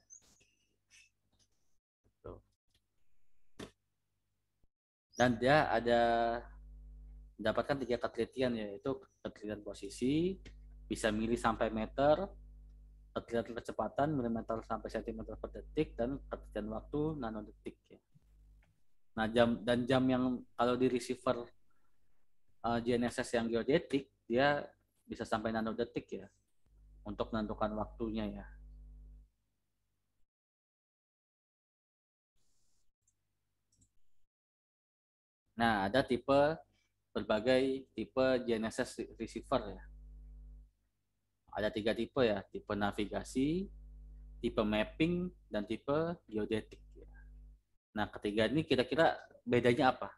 dan dia ada mendapatkan tiga ketelitian yaitu ketelitian posisi bisa milih sampai meter ketelitian kecepatan milimeter sampai sentimeter per detik dan ketelitian waktu nanodetik ya. Nah jam dan jam yang kalau di receiver uh, eh, GNSS yang geodetik dia bisa sampai nanodetik ya untuk menentukan waktunya ya. Nah, ada tipe berbagai tipe GNSS receiver ya. Ada tiga tipe ya, tipe navigasi, tipe mapping, dan tipe geodetik. Ya. Nah, ketiga ini kira-kira bedanya apa?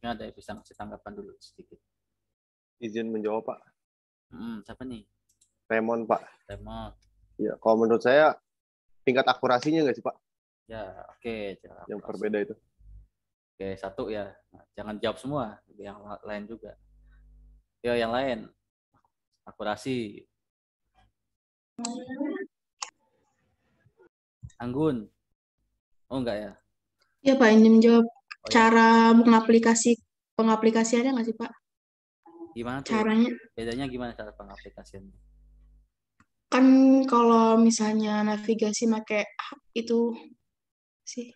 Ini ada yang bisa ngasih tanggapan dulu sedikit. Izin menjawab, Pak. Hmm, siapa nih? Raymond, Pak. Raymond. Ya, kalau menurut saya tingkat akurasinya nggak sih, Pak? Ya, oke. Okay. Yang berbeda itu. Oke, satu ya. Nah, jangan jawab semua, yang lain juga. Ya, yang lain. Akurasi. Anggun. Oh, enggak ya? Ya, Pak, ini menjawab oh, iya. cara mengaplikasi mengaplikasi pengaplikasiannya nggak sih, Pak? Gimana tuh? Caranya? Bedanya gimana cara pengaplikasiannya? Kan kalau misalnya navigasi pakai app itu sih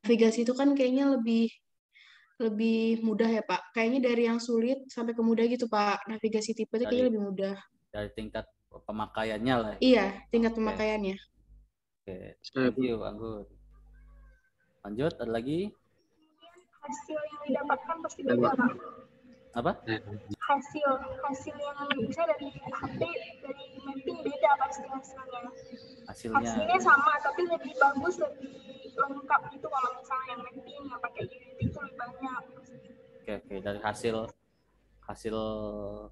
navigasi itu kan kayaknya lebih lebih mudah ya Pak. Kayaknya dari yang sulit sampai ke mudah gitu Pak. Navigasi tipe itu kayaknya lebih mudah. Dari tingkat pemakaiannya lah. Ya. Iya, tingkat okay. pemakaiannya. Oke, okay. thank you Anggur. Lanjut, ada lagi? Hasil yang didapatkan pasti beda, Pak. Apa? Hasil hasil yang bisa dari HP dari mapping beda pasti hasilnya. Hasilnya. Hasilnya sama tapi lebih bagus, lebih lengkap gitu kalau misalnya yang mapping yang pakai oke oke dari hasil hasil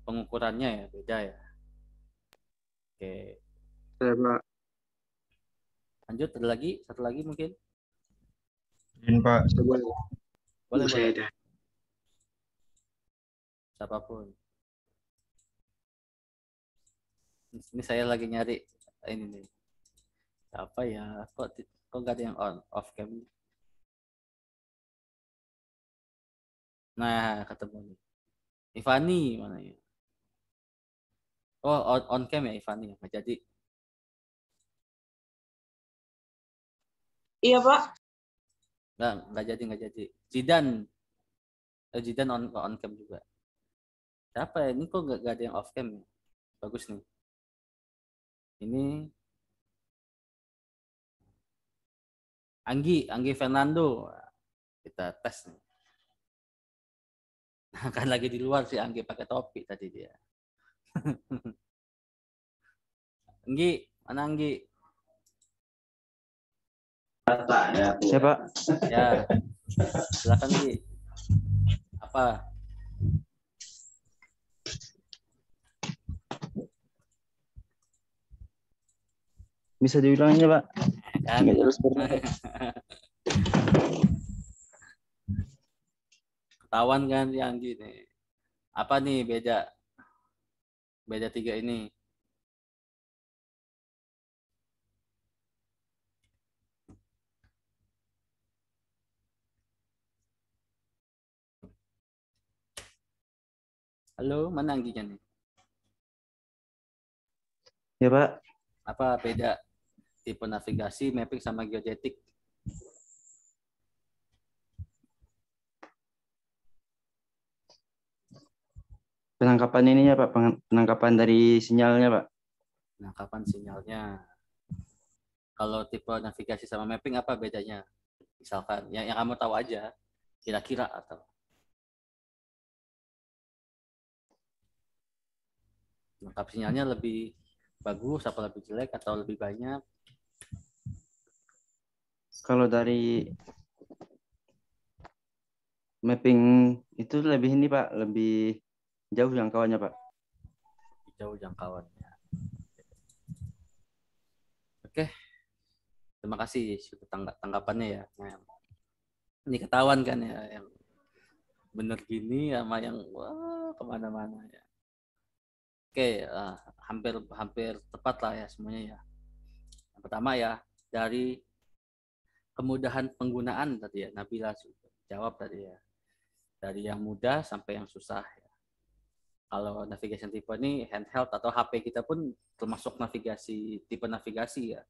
pengukurannya ya beda ya oke lanjut ada lagi satu lagi mungkin pak boleh boleh, saya Ada. siapapun ini saya lagi nyari ini nih apa ya kok kok gak ada yang on off cam Nah, ketemu nih. Ivani mana ya? Oh, on, on cam ya Ivani ya jadi. Iya pak. Nggak, enggak jadi nggak jadi. Jidan, eh, Jidan on on cam juga. Siapa ya? Ini kok nggak ada yang off cam ya? Bagus nih. Ini Anggi, Anggi Fernando. Kita tes nih kan lagi di luar si Anggi pakai topi tadi dia. Anggi, mana Anggi? Siapa? Ya. Silakan Anggi. Apa? Bisa dibilangnya Pak? Ya, terus pernah. ketahuan kan yang gini apa nih beda beda tiga ini Halo, mana Angginya nih? Ya, Pak. Apa beda tipe navigasi, mapping, sama geodetik? penangkapan ini ya Pak, penangkapan dari sinyalnya Pak. Penangkapan sinyalnya. Kalau tipe navigasi sama mapping apa bedanya? Misalkan yang, yang kamu tahu aja, kira-kira atau penangkap sinyalnya lebih bagus atau lebih jelek atau lebih banyak? Kalau dari mapping itu lebih ini Pak, lebih Jauh jangkauannya, Pak. Jauh jangkauannya. Oke. Terima kasih tangga tanggapannya ya. ini ketahuan kan ya yang benar gini sama yang wah kemana-mana ya. Oke, uh, hampir hampir tepat lah ya semuanya ya. Yang pertama ya dari kemudahan penggunaan tadi ya Nabila jawab tadi ya dari yang mudah sampai yang susah ya kalau navigation tipe ini handheld atau HP kita pun termasuk navigasi tipe navigasi ya.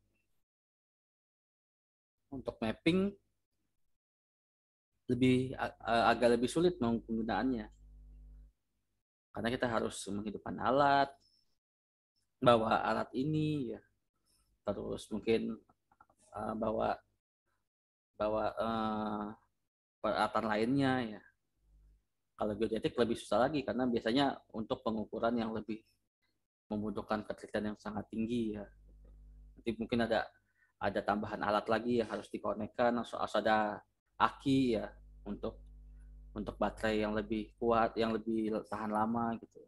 Untuk mapping lebih agak lebih sulit penggunaannya. Karena kita harus menghidupkan alat, bawa alat ini ya. Terus mungkin eh, bawa bawa uh, peralatan lainnya ya kalau geodetik lebih susah lagi karena biasanya untuk pengukuran yang lebih membutuhkan ketelitian yang sangat tinggi ya. Nanti mungkin ada ada tambahan alat lagi yang harus dikonekkan, harus ada aki ya untuk untuk baterai yang lebih kuat, yang lebih tahan lama gitu.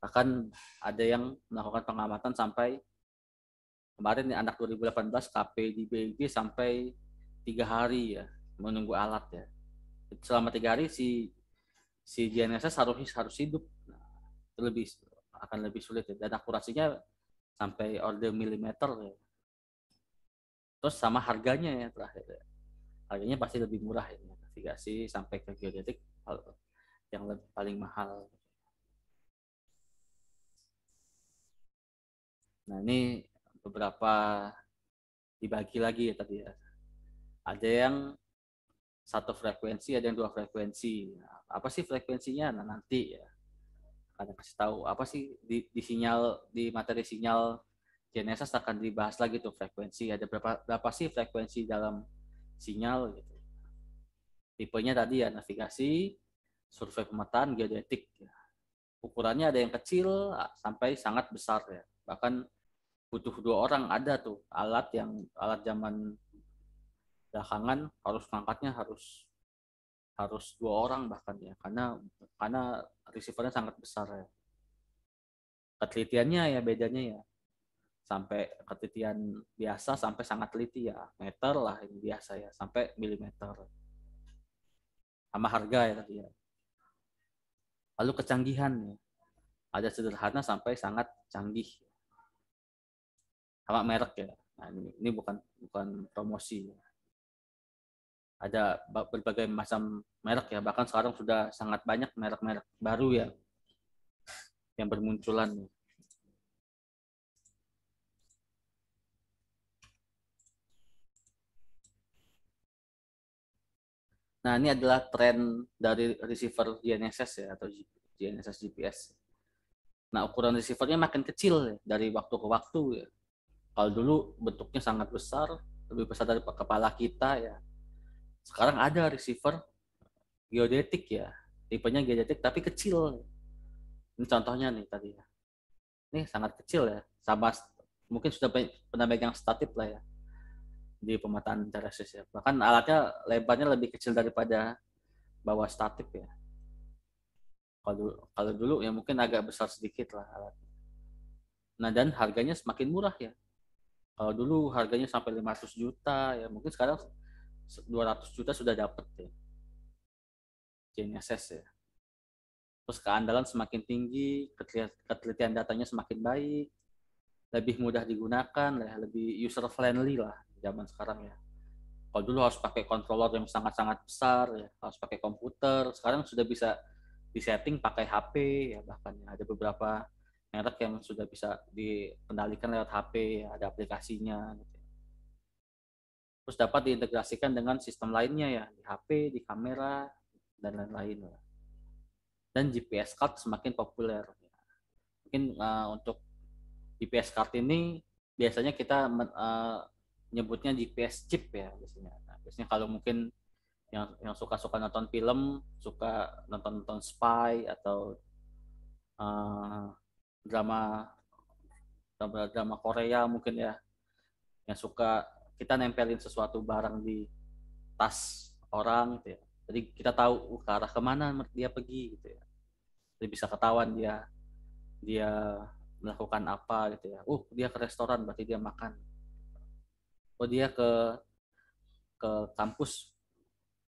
Bahkan ada yang melakukan pengamatan sampai kemarin anak 2018 KP di BG sampai tiga hari ya menunggu alat ya selama tiga hari si si GNSS harus harus hidup nah, lebih akan lebih sulit ya. dan akurasinya sampai order milimeter ya. terus sama harganya ya terakhir ya. harganya pasti lebih murah ya navigasi sampai ke geodetik yang lebih, paling mahal nah ini beberapa dibagi lagi ya tadi ya ada yang satu frekuensi, ada yang dua frekuensi. Apa sih frekuensinya? Nah, nanti ya akan kasih tahu apa sih di, di sinyal di materi sinyal Genesis akan dibahas lagi tuh frekuensi ada berapa berapa sih frekuensi dalam sinyal gitu tipenya tadi ya navigasi survei pemetaan geodetik ya. ukurannya ada yang kecil sampai sangat besar ya bahkan butuh dua orang ada tuh alat yang alat zaman belakangan harus ngangkatnya harus harus dua orang bahkan ya karena karena receivernya sangat besar ya ketelitiannya ya bedanya ya sampai ketelitian biasa sampai sangat teliti ya meter lah ini biasa ya sampai milimeter sama harga ya tadi ya lalu kecanggihan ya ada sederhana sampai sangat canggih sama merek ya nah, ini, ini bukan bukan promosi ya ada berbagai macam merek ya bahkan sekarang sudah sangat banyak merek-merek baru ya yang bermunculan Nah ini adalah tren dari receiver GNSS ya atau GNSS GPS. Nah ukuran receivernya makin kecil ya, dari waktu ke waktu ya. Kalau dulu bentuknya sangat besar, lebih besar dari kepala kita ya sekarang ada receiver geodetik ya, tipenya geodetik tapi kecil. Ini contohnya nih tadi. Ya. Ini sangat kecil ya, sama mungkin sudah pernah pegang statif lah ya di pemetaan teresis ya. Bahkan alatnya lebarnya lebih kecil daripada bawah statif ya. Kalau dulu, kalau dulu ya mungkin agak besar sedikit lah alatnya. Nah dan harganya semakin murah ya. Kalau dulu harganya sampai 500 juta ya mungkin sekarang 200 juta sudah dapat ya. GNSS ya. Terus keandalan semakin tinggi, ketelitian datanya semakin baik, lebih mudah digunakan, lebih user friendly lah zaman sekarang ya. Kalau dulu harus pakai controller yang sangat-sangat besar, ya, harus pakai komputer. Sekarang sudah bisa disetting pakai HP, ya bahkan ya. ada beberapa merek yang sudah bisa dikendalikan lewat HP, ya, ada aplikasinya. Gitu ya terus dapat diintegrasikan dengan sistem lainnya ya di HP, di kamera dan lain-lain dan GPS card semakin populer mungkin uh, untuk GPS card ini biasanya kita uh, eh, menyebutnya GPS chip ya biasanya nah, biasanya kalau mungkin yang yang suka suka nonton film suka nonton nonton spy atau uh, drama drama drama Korea mungkin ya yang suka kita nempelin sesuatu barang di tas orang gitu ya. Jadi kita tahu uh, ke arah kemana dia pergi gitu ya. Jadi bisa ketahuan dia dia melakukan apa gitu ya. Uh, dia ke restoran berarti dia makan. Oh, dia ke ke kampus.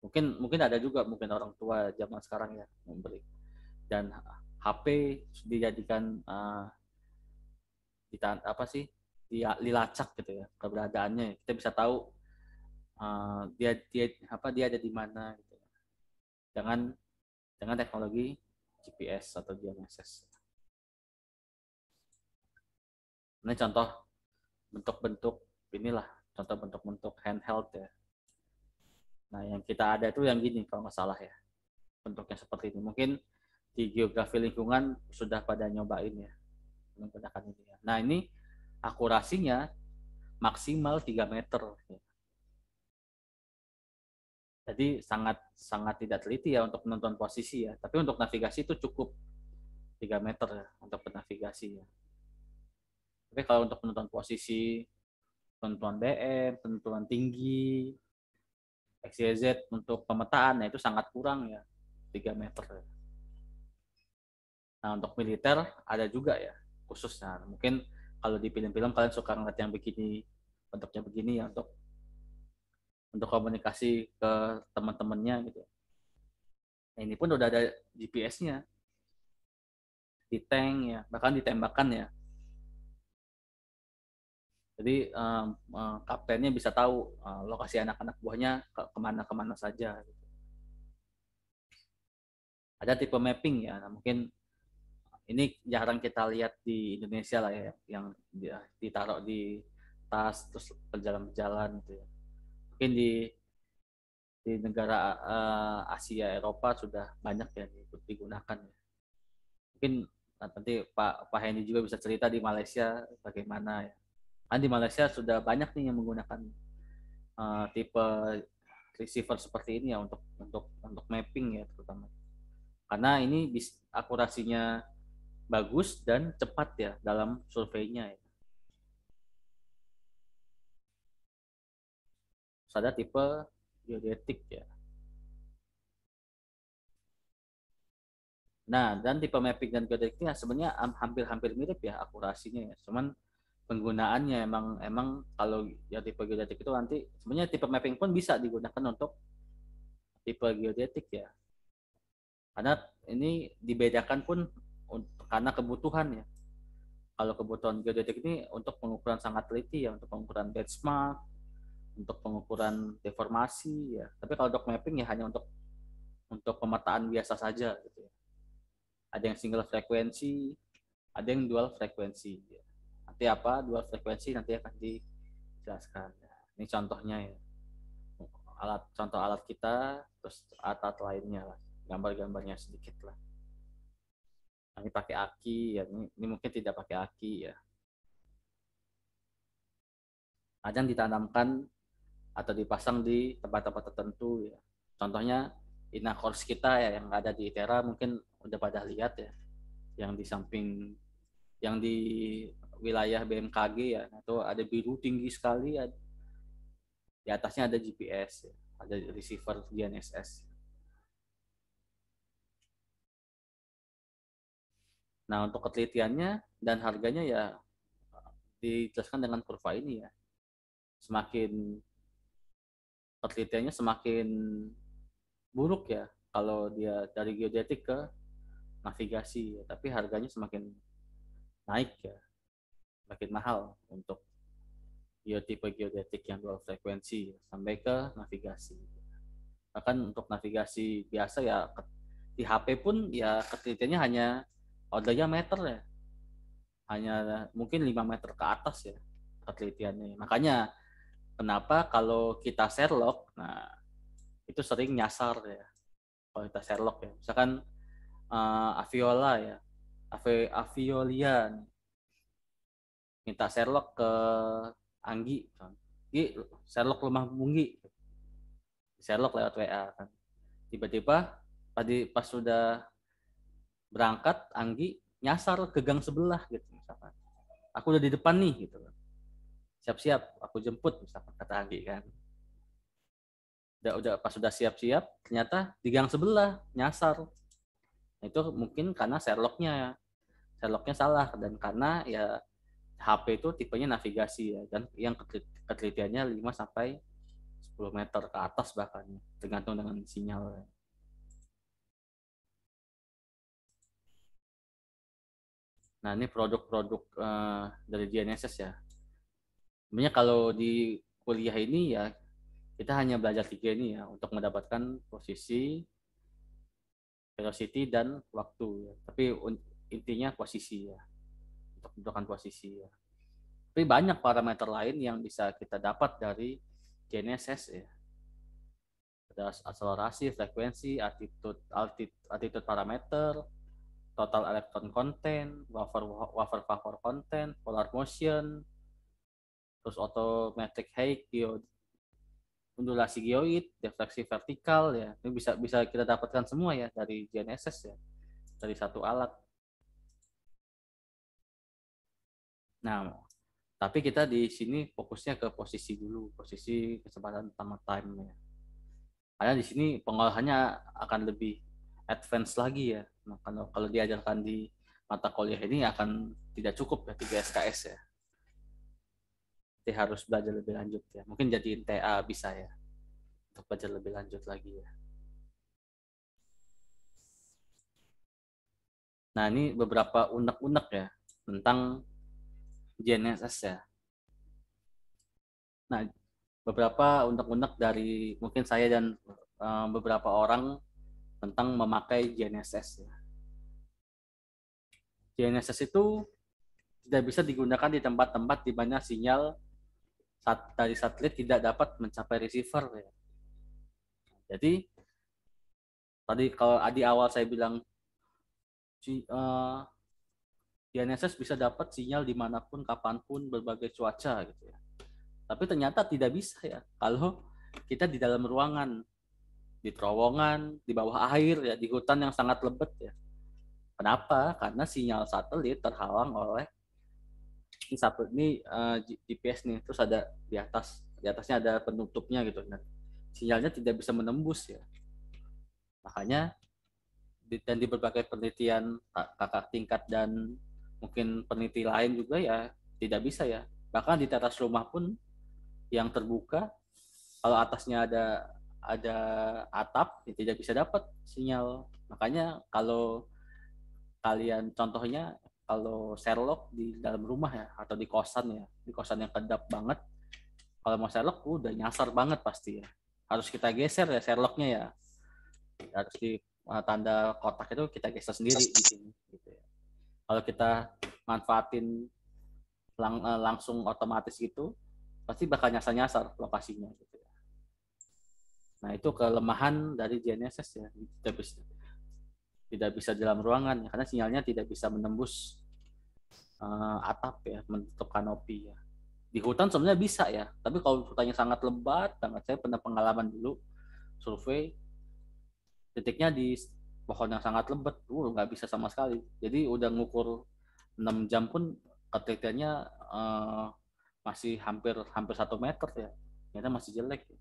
Mungkin mungkin ada juga mungkin orang tua zaman sekarang ya memberi. Dan HP dijadikan uh, di apa sih dia dilacak gitu ya keberadaannya kita bisa tahu uh, dia dia apa dia ada di mana gitu dengan dengan teknologi GPS atau GNSS Ini contoh bentuk-bentuk inilah contoh bentuk-bentuk handheld ya. Nah yang kita ada itu yang gini kalau nggak salah ya bentuknya seperti ini. Mungkin di geografi lingkungan sudah pada nyobain ya menggunakan ini. Ya. Nah ini akurasinya maksimal 3 meter. Jadi sangat sangat tidak teliti ya untuk menonton posisi ya. Tapi untuk navigasi itu cukup 3 meter ya untuk navigasi ya. Tapi kalau untuk penentuan posisi, penentuan BM, penentuan tinggi, XYZ untuk pemetaan nah itu sangat kurang ya 3 meter. Ya. Nah untuk militer ada juga ya khususnya mungkin kalau di film-film kalian suka ngeliat yang begini bentuknya begini ya untuk untuk komunikasi ke teman-temannya gitu nah, ini pun udah ada GPS-nya di tank ya bahkan ditembakkan ya jadi um, um, kaptennya bisa tahu uh, lokasi anak-anak buahnya ke kemana-kemana saja gitu. ada tipe mapping ya nah mungkin ini jarang kita lihat di Indonesia lah ya yang ditaruh di tas terus berjalan-jalan gitu ya. Mungkin di di negara uh, Asia Eropa sudah banyak ya digunakan Mungkin nah, nanti Pak Pak Hendy juga bisa cerita di Malaysia bagaimana ya. Kan di Malaysia sudah banyak nih yang menggunakan uh, tipe receiver seperti ini ya untuk untuk untuk mapping ya terutama. Karena ini bis, akurasinya bagus dan cepat ya dalam surveinya ya. Ada tipe geodetik ya. Nah, dan tipe mapping dan geodetiknya sebenarnya hampir-hampir mirip ya akurasinya ya. Cuman penggunaannya emang emang kalau ya tipe geodetik itu nanti sebenarnya tipe mapping pun bisa digunakan untuk tipe geodetik ya. Karena ini dibedakan pun karena kebutuhan ya Kalau kebutuhan geodetik ini untuk pengukuran sangat teliti ya, untuk pengukuran benchmark, untuk pengukuran deformasi ya. Tapi kalau dock mapping ya hanya untuk untuk pemetaan biasa saja gitu ya. Ada yang single frekuensi, ada yang dual frekuensi. Ya. Nanti apa dual frekuensi nanti akan dijelaskan. Ya. Ini contohnya ya alat contoh alat kita terus alat, lainnya lah gambar-gambarnya sedikit lah ini pakai aki ya ini, ini mungkin tidak pakai aki ya kadang ditanamkan atau dipasang di tempat-tempat tertentu ya contohnya inakors kita ya yang ada di ITERA mungkin udah pada lihat ya yang di samping yang di wilayah BMKG ya itu ada biru tinggi sekali ya di atasnya ada GPS ya, ada receiver GNSS Nah, untuk ketelitiannya dan harganya ya dijelaskan dengan kurva ini ya. Semakin ketelitiannya semakin buruk ya kalau dia dari geodetik ke navigasi ya. tapi harganya semakin naik ya semakin mahal untuk geotipe geodetik yang dual frekuensi sampai ke navigasi bahkan untuk navigasi biasa ya di HP pun ya ketelitiannya hanya outletnya meter ya hanya mungkin 5 meter ke atas ya penelitiannya makanya kenapa kalau kita Sherlock nah itu sering nyasar ya kalau kita Sherlock ya misalkan uh, Aviola ya Ave, Aviolia minta Sherlock ke Anggi kan. Gi Sherlock rumah Bunggi Sherlock lewat WA kan tiba-tiba tadi pas sudah berangkat Anggi nyasar ke gang sebelah gitu misalkan aku udah di depan nih gitu siap-siap aku jemput misalkan kata Anggi kan udah udah pas sudah siap-siap ternyata di gang sebelah nyasar itu mungkin karena Sherlocknya serloknya salah dan karena ya HP itu tipenya navigasi ya dan yang ketelitiannya 5 sampai 10 meter ke atas bahkan tergantung dengan sinyal ya. Nah, ini produk-produk uh, dari GNSS ya. Sebenarnya kalau di kuliah ini ya kita hanya belajar tiga ini ya untuk mendapatkan posisi, velocity dan waktu. Ya. Tapi intinya posisi ya untuk menentukan posisi ya. Tapi banyak parameter lain yang bisa kita dapat dari GNSS ya. Ada akselerasi, frekuensi, altitude, altitude, altitude parameter, total electron content, wafer wafer wafer content, polar motion, terus automatic height geoid, undulasi geoid, defleksi vertikal ya. Ini bisa bisa kita dapatkan semua ya dari GNSS ya. Dari satu alat. Nah, tapi kita di sini fokusnya ke posisi dulu, posisi kesempatan pertama time ya. Karena di sini pengolahannya akan lebih advance lagi ya Nah, kalau kalau diajarkan di mata kuliah ini akan tidak cukup ya tiga SKS ya. Jadi harus belajar lebih lanjut ya. Mungkin jadi TA bisa ya. Untuk belajar lebih lanjut lagi ya. Nah, ini beberapa unek-unek ya tentang GNSS ya. Nah, beberapa unek-unek dari mungkin saya dan eh, beberapa orang tentang memakai GNSS. Ya. GNSS itu tidak bisa digunakan di tempat-tempat di mana sinyal dari satelit tidak dapat mencapai receiver. Ya. Jadi tadi kalau di awal saya bilang eh, GNSS bisa dapat sinyal dimanapun, kapanpun, berbagai cuaca gitu ya. Tapi ternyata tidak bisa ya kalau kita di dalam ruangan di terowongan, di bawah air ya, di hutan yang sangat lebat ya. Kenapa? Karena sinyal satelit terhalang oleh ini satu ini uh, eh, GPS nih, terus ada di atas, di atasnya ada penutupnya gitu. Nah, sinyalnya tidak bisa menembus ya. Makanya di, dan di berbagai penelitian kakak tingkat dan mungkin peneliti lain juga ya tidak bisa ya. Bahkan di atas rumah pun yang terbuka kalau atasnya ada ada atap itu ya tidak bisa dapat sinyal makanya kalau kalian contohnya kalau Sherlock di dalam rumah ya atau di kosan ya di kosan yang kedap banget kalau mau Sherlock udah nyasar banget pasti ya harus kita geser ya Sherlocknya ya harus di eh, tanda kotak itu kita geser sendiri di sini gitu ya. kalau kita manfaatin lang eh, langsung otomatis gitu pasti bakal nyasar-nyasar lokasinya gitu ya. Nah, itu kelemahan dari GNSS ya, tidak bisa tidak bisa dalam ruangan ya, karena sinyalnya tidak bisa menembus uh, atap ya, menutup kanopi ya. Di hutan sebenarnya bisa ya, tapi kalau hutannya sangat lebat banget, saya pernah pengalaman dulu survei titiknya di pohon yang sangat lebat, uh nggak bisa sama sekali. Jadi udah ngukur 6 jam pun ketiknya uh, eh, masih hampir hampir satu meter ya, ternyata masih jelek. Ya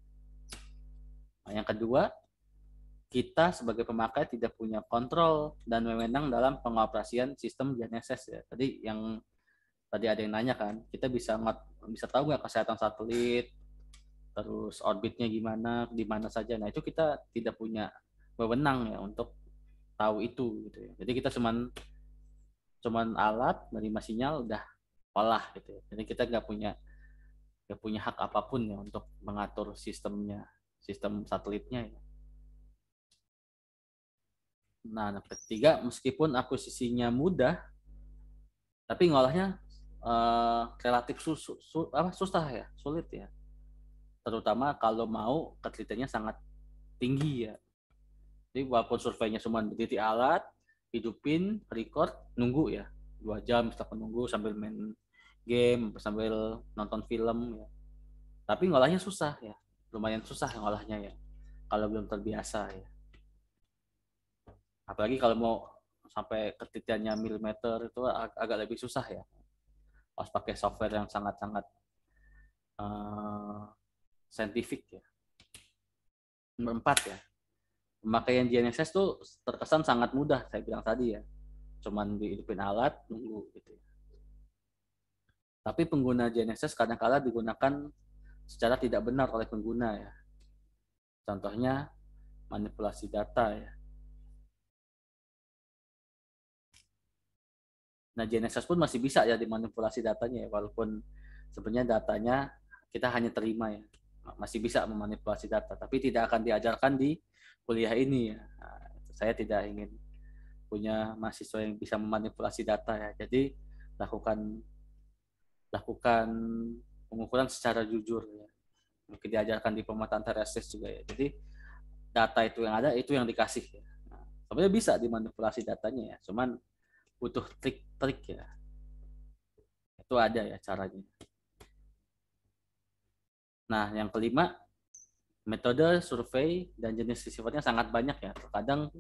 Nah, yang kedua, kita sebagai pemakai tidak punya kontrol dan wewenang dalam pengoperasian sistem GNSS ya. Tadi yang tadi ada yang nanya kan, kita bisa bisa tahu nggak kesehatan satelit, terus orbitnya gimana, di mana saja. Nah itu kita tidak punya wewenang ya untuk tahu itu gitu ya. Jadi kita cuman cuman alat menerima sinyal udah olah gitu ya. Jadi kita nggak punya nggak punya hak apapun ya untuk mengatur sistemnya sistem satelitnya ya. Nah, ketiga, meskipun akuisisinya mudah, tapi ngolahnya uh, relatif sus, su, apa, susah ya, sulit ya. Terutama kalau mau ketelitiannya sangat tinggi ya. Jadi walaupun surveinya cuma di alat, hidupin, record, nunggu ya. Dua jam setelah menunggu sambil main game, sambil nonton film ya. Tapi ngolahnya susah ya lumayan susah ngolahnya ya kalau belum terbiasa ya apalagi kalau mau sampai ketitiannya milimeter itu ag agak lebih susah ya harus pakai software yang sangat-sangat uh, scientific ya nomor empat ya pemakaian GNSS tuh terkesan sangat mudah saya bilang tadi ya cuman dihidupin alat nunggu gitu ya. tapi pengguna GNSS kadang-kala digunakan secara tidak benar oleh pengguna ya. Contohnya manipulasi data ya. Nah, Genesis pun masih bisa ya dimanipulasi datanya ya, walaupun sebenarnya datanya kita hanya terima ya. Masih bisa memanipulasi data, tapi tidak akan diajarkan di kuliah ini ya. Nah, saya tidak ingin punya mahasiswa yang bisa memanipulasi data ya. Jadi lakukan lakukan pengukuran secara jujur ya. Mungkin diajarkan di pemetaan terestris juga ya. Jadi data itu yang ada itu yang dikasih ya. Nah, sebenarnya bisa dimanipulasi datanya ya, cuman butuh trik-trik ya. Itu ada ya caranya. Nah, yang kelima metode survei dan jenis sifatnya sangat banyak ya. Terkadang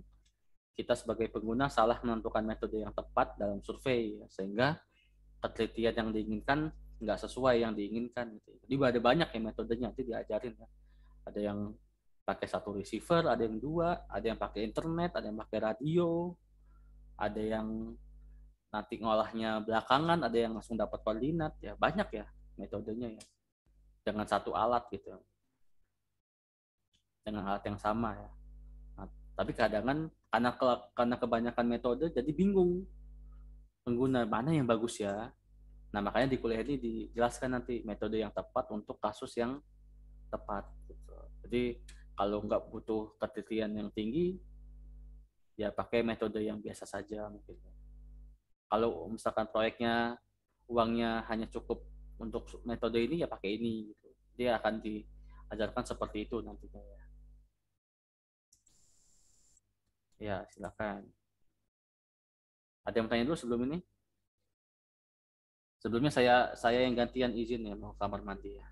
kita sebagai pengguna salah menentukan metode yang tepat dalam survei ya. sehingga ketelitian yang diinginkan nggak sesuai yang diinginkan gitu. Jadi ada banyak ya metodenya nanti diajarin ya. Ada yang pakai satu receiver, ada yang dua, ada yang pakai internet, ada yang pakai radio, ada yang nanti ngolahnya belakangan, ada yang langsung dapat koordinat ya. Banyak ya metodenya ya. Dengan satu alat gitu. Dengan alat yang sama ya. Nah, tapi kadang karena karena kebanyakan metode jadi bingung pengguna mana yang bagus ya Nah, makanya di kuliah ini dijelaskan nanti metode yang tepat untuk kasus yang tepat. Gitu. Jadi, kalau nggak butuh ketelitian yang tinggi, ya pakai metode yang biasa saja mungkin. Kalau misalkan proyeknya uangnya hanya cukup untuk metode ini, ya pakai ini. Gitu. Dia akan diajarkan seperti itu nantinya. Ya, ya silakan. Ada yang tanya dulu sebelum ini? Sebelumnya saya saya yang gantian izin ya mau kamar mandi ya.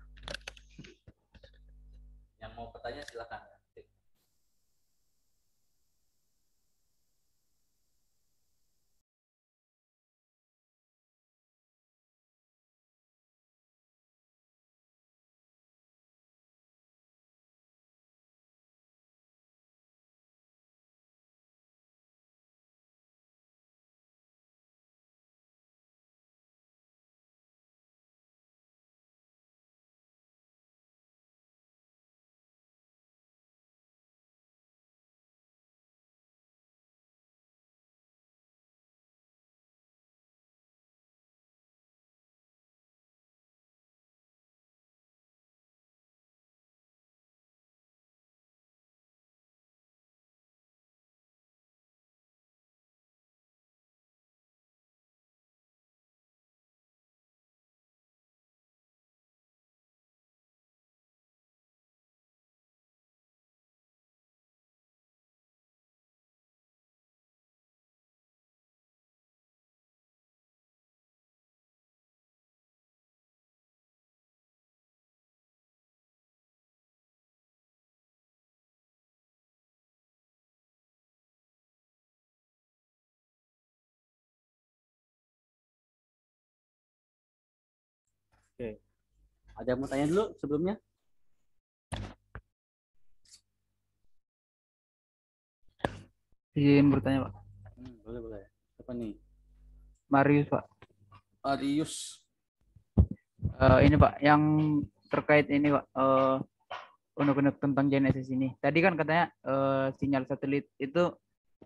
Yang mau bertanya silakan. Oke. Ada yang mau tanya dulu sebelumnya? Izin iya, bertanya, Pak. Hmm, boleh, boleh. Apa nih? Marius, Pak. Marius. Uh, ini, Pak, yang terkait ini, Pak. Uh, eh, unuk tentang Genesis ini. Tadi kan katanya uh, sinyal satelit itu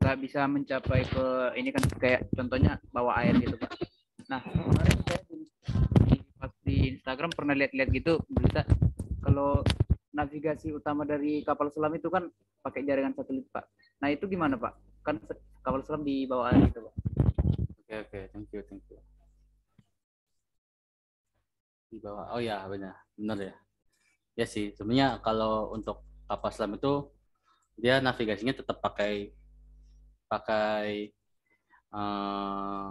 nggak bisa mencapai ke ini kan kayak contohnya bawa air gitu pak. Nah kemarin saya Instagram pernah lihat-lihat gitu berita kalau navigasi utama dari kapal selam itu kan pakai jaringan satelit pak. Nah itu gimana pak? Kan kapal selam di bawah air gitu pak. Oke okay, oke, okay. thank you thank you. Di bawah, oh ya benar benar ya. Ya sih, sebenarnya kalau untuk kapal selam itu dia navigasinya tetap pakai pakai uh, eh,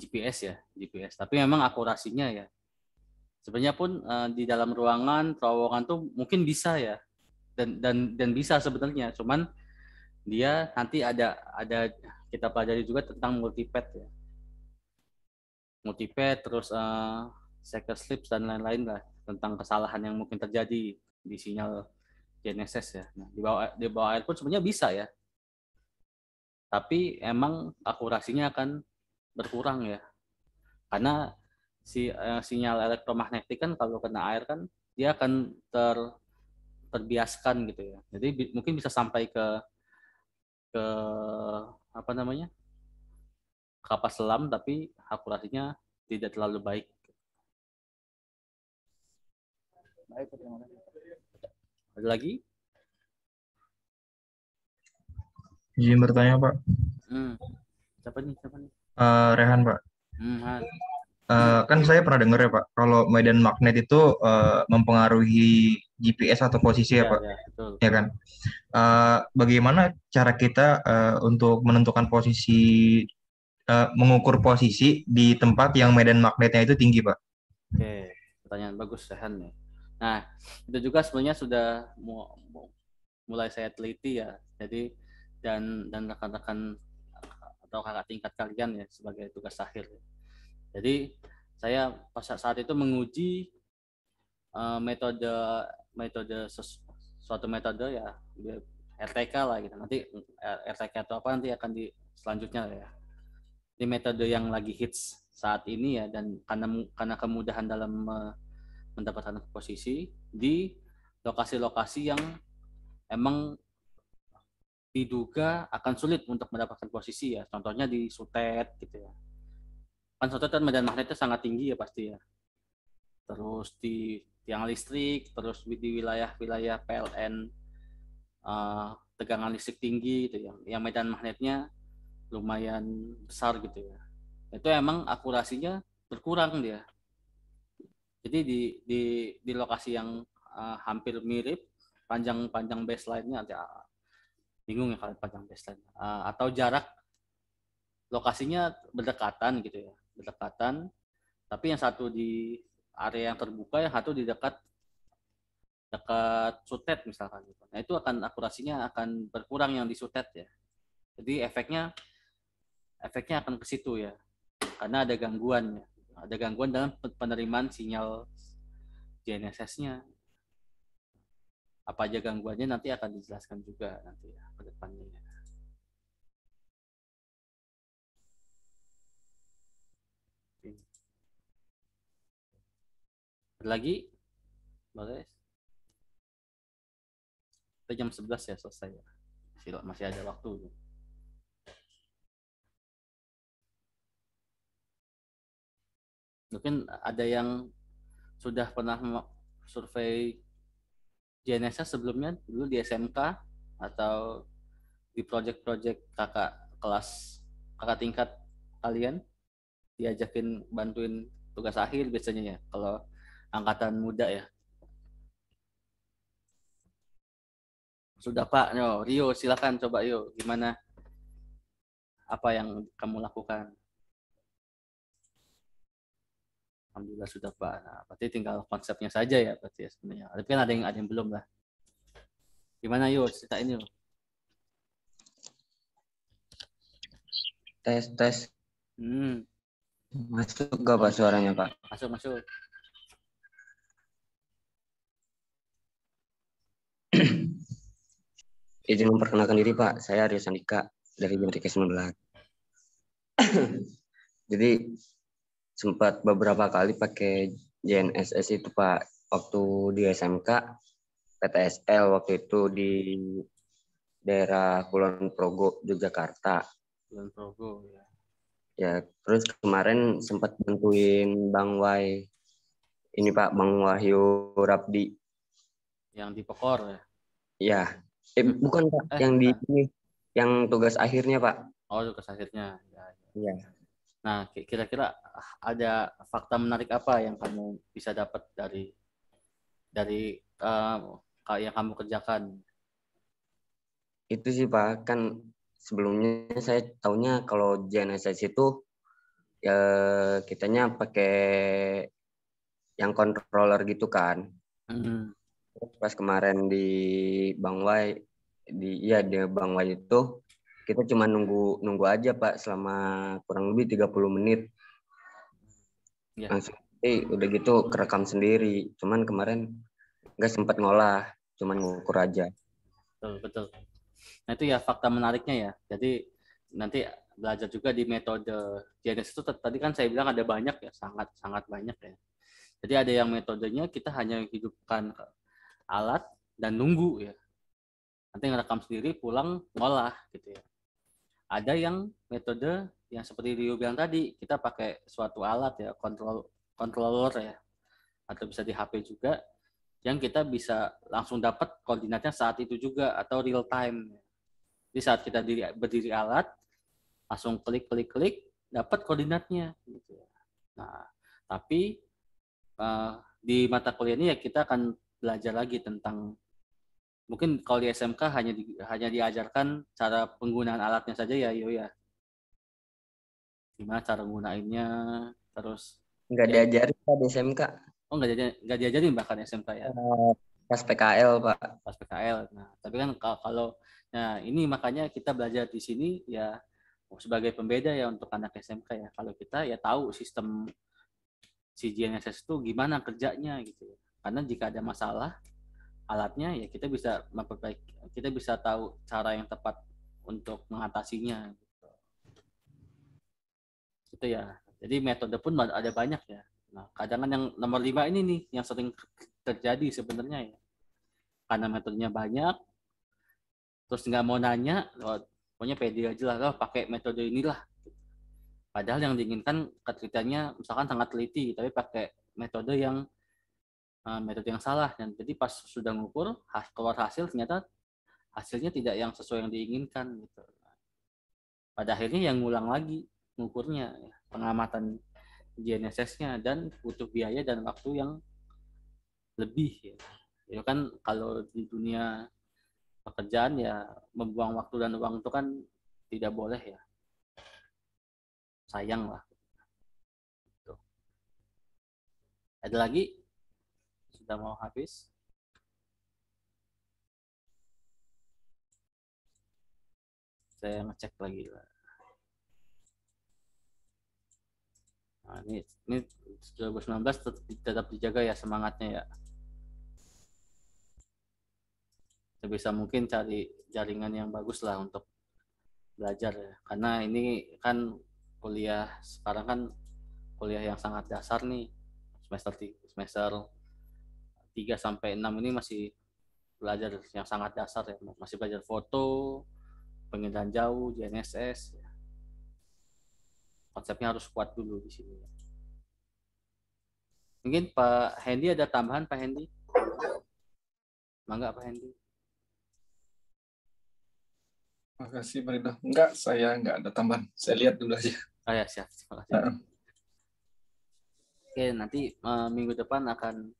GPS ya, GPS. Tapi memang akurasinya ya sebenarnya pun uh, di dalam ruangan terowongan tuh mungkin bisa ya dan dan dan bisa sebenarnya cuman dia nanti ada ada kita pelajari juga tentang multipad ya multipad terus uh, second slips dan lain-lain lah tentang kesalahan yang mungkin terjadi di sinyal GNSS ya nah, di bawah di bawah air pun sebenarnya bisa ya tapi emang akurasinya akan berkurang ya karena si uh, sinyal elektromagnetik kan kalau kena air kan dia akan ter terbiaskan gitu ya. Jadi bi mungkin bisa sampai ke ke apa namanya? kapal selam tapi akurasinya tidak terlalu baik. Ada lagi? Izin bertanya, Pak. Hmm. Siapa nih? Siapa nih? Uh, Rehan, Pak. Hmm, Eh, kan saya pernah dengar ya Pak, kalau medan magnet itu uh, mempengaruhi GPS atau posisi ya, ya Pak, ya, ya kan. Uh, bagaimana cara kita uh, untuk menentukan posisi, uh, mengukur posisi di tempat yang medan magnetnya itu tinggi Pak? Oke, pertanyaan bagus Sehan ya. Nah, itu juga sebenarnya sudah mulai saya teliti ya. Jadi dan dan rekan-rekan atau kakak tingkat kalian ya sebagai tugas akhir. Ya jadi saya pas saat itu menguji uh, metode metode suatu metode ya RTK lah gitu. Nanti eh, RTK atau apa nanti akan di selanjutnya ya. di metode yang lagi hits saat ini ya dan karena karena kemudahan dalam uh, mendapatkan posisi di lokasi-lokasi yang emang diduga akan sulit untuk mendapatkan posisi ya. Contohnya di Sutet gitu ya kan soto kan medan magnetnya sangat tinggi ya pasti ya terus di tiang listrik terus di wilayah-wilayah PLN uh, eh, tegangan listrik tinggi gitu ya yang medan magnetnya lumayan besar gitu ya itu emang akurasinya berkurang dia jadi di di di lokasi yang uh, hampir mirip panjang-panjang baseline-nya ada ah, bingung ya kalau panjang baseline uh, ah, atau jarak lokasinya berdekatan gitu ya berdekatan. Tapi yang satu di area yang terbuka, yang satu di dekat dekat sutet misalkan. Gitu. Nah itu akan akurasinya akan berkurang yang di sutet ya. Jadi efeknya efeknya akan ke situ ya, karena ada gangguan ya. Ada gangguan dalam penerimaan sinyal GNSS-nya. Apa aja gangguannya nanti akan dijelaskan juga nanti ya ke depannya. Ya. lagi boleh kita jam 11 ya selesai ya. Sila, masih ada waktu mungkin ada yang sudah pernah survei GNSS sebelumnya dulu di SMK atau di project-project kakak kelas kakak tingkat kalian diajakin bantuin tugas akhir biasanya ya kalau angkatan muda ya. Sudah Pak, yo, Rio silakan coba yuk gimana apa yang kamu lakukan. Alhamdulillah sudah Pak. Nah, berarti tinggal konsepnya saja ya berarti ya sebenarnya. Tapi kan ada yang ada yang belum lah. Gimana yuk ini yo. Tes tes. Hmm. Masuk gak Pak suaranya Pak? Masuk masuk. Izin memperkenalkan diri Pak, saya Arya Sandika dari BMTK 19. Jadi sempat beberapa kali pakai JNSS itu Pak waktu di SMK PTSL waktu itu di daerah Kulon Progo Yogyakarta. Kulon Progo ya. Ya, terus kemarin sempat bantuin Bang Wai ini Pak Bang Wahyu Rabdi yang di Pekor ya. Ya. Eh, bukan Pak, eh, yang di eh. ini yang tugas akhirnya, Pak. Oh, tugas akhirnya. Ya. ya. Iya. Nah, kira-kira ada fakta menarik apa yang kamu bisa dapat dari dari uh, yang kamu kerjakan? Itu sih, Pak. Kan sebelumnya saya tahunya kalau GNSS itu ya kitanya pakai yang controller gitu kan. Mm -hmm pas kemarin di Bang Wai di iya di Bang Wai itu kita cuma nunggu nunggu aja Pak selama kurang lebih 30 menit. Ya. Langsung eh udah gitu kerekam sendiri. Cuman kemarin nggak sempat ngolah, cuman ngukur aja. Betul, betul. Nah itu ya fakta menariknya ya. Jadi nanti belajar juga di metode Janis itu tadi kan saya bilang ada banyak ya, sangat sangat banyak ya. Jadi ada yang metodenya kita hanya hidupkan alat dan nunggu ya nanti ngerekam sendiri pulang ngolah gitu ya ada yang metode yang seperti Rio bilang tadi kita pakai suatu alat ya kontrol controller ya atau bisa di HP juga yang kita bisa langsung dapat koordinatnya saat itu juga atau real time jadi saat kita diri, berdiri alat langsung klik klik klik dapat koordinatnya gitu ya. nah tapi uh, di mata kuliah ini ya kita akan belajar lagi tentang mungkin kalau di SMK hanya di, hanya diajarkan cara penggunaan alatnya saja ya yo ya gimana cara gunainnya terus nggak ya. diajarin pak di SMK oh nggak diajarin nggak diajarin bahkan SMK ya eh, pas PKL pak pas PKL nah tapi kan kalau nah ini makanya kita belajar di sini ya sebagai pembeda ya untuk anak SMK ya kalau kita ya tahu sistem CGNSS itu gimana kerjanya gitu ya karena jika ada masalah alatnya ya kita bisa memperbaiki kita bisa tahu cara yang tepat untuk mengatasinya gitu. itu ya jadi metode pun ada banyak ya nah kadang yang nomor lima ini nih yang sering terjadi sebenarnya ya karena metodenya banyak terus nggak mau nanya oh, pokoknya pede aja lah oh, pakai metode inilah padahal yang diinginkan ketelitiannya misalkan sangat teliti tapi pakai metode yang Eh, metode yang salah dan jadi pas sudah ngukur keluar hasil ternyata hasilnya tidak yang sesuai yang diinginkan gitu pada akhirnya yang ngulang lagi ngukurnya ya, pengamatan GNSS-nya dan butuh biaya dan waktu yang lebih ya. Itu ya kan kalau di dunia pekerjaan ya membuang waktu dan uang itu kan tidak boleh ya. Sayang lah. Gitu. Ada lagi? kita mau habis. Saya ngecek lagi lah. Nah, ini ini 2019 tetap, tetap dijaga ya semangatnya ya. Sebisa mungkin cari jaringan yang bagus lah untuk belajar ya. Karena ini kan kuliah sekarang kan kuliah yang sangat dasar nih semester semester 3 sampai 6 ini masih belajar yang sangat dasar ya, masih belajar foto, pengindahan jauh, GNSS. Ya. Konsepnya harus kuat dulu di sini. Ya. Mungkin Pak Hendy ada tambahan Pak Hendy? Mangga Pak Hendy. Terima kasih Marina. Enggak, saya enggak ada tambahan. Saya lihat dulu aja. Oh ya, siap. Terima kasih. Uh. Oke, nanti uh, minggu depan akan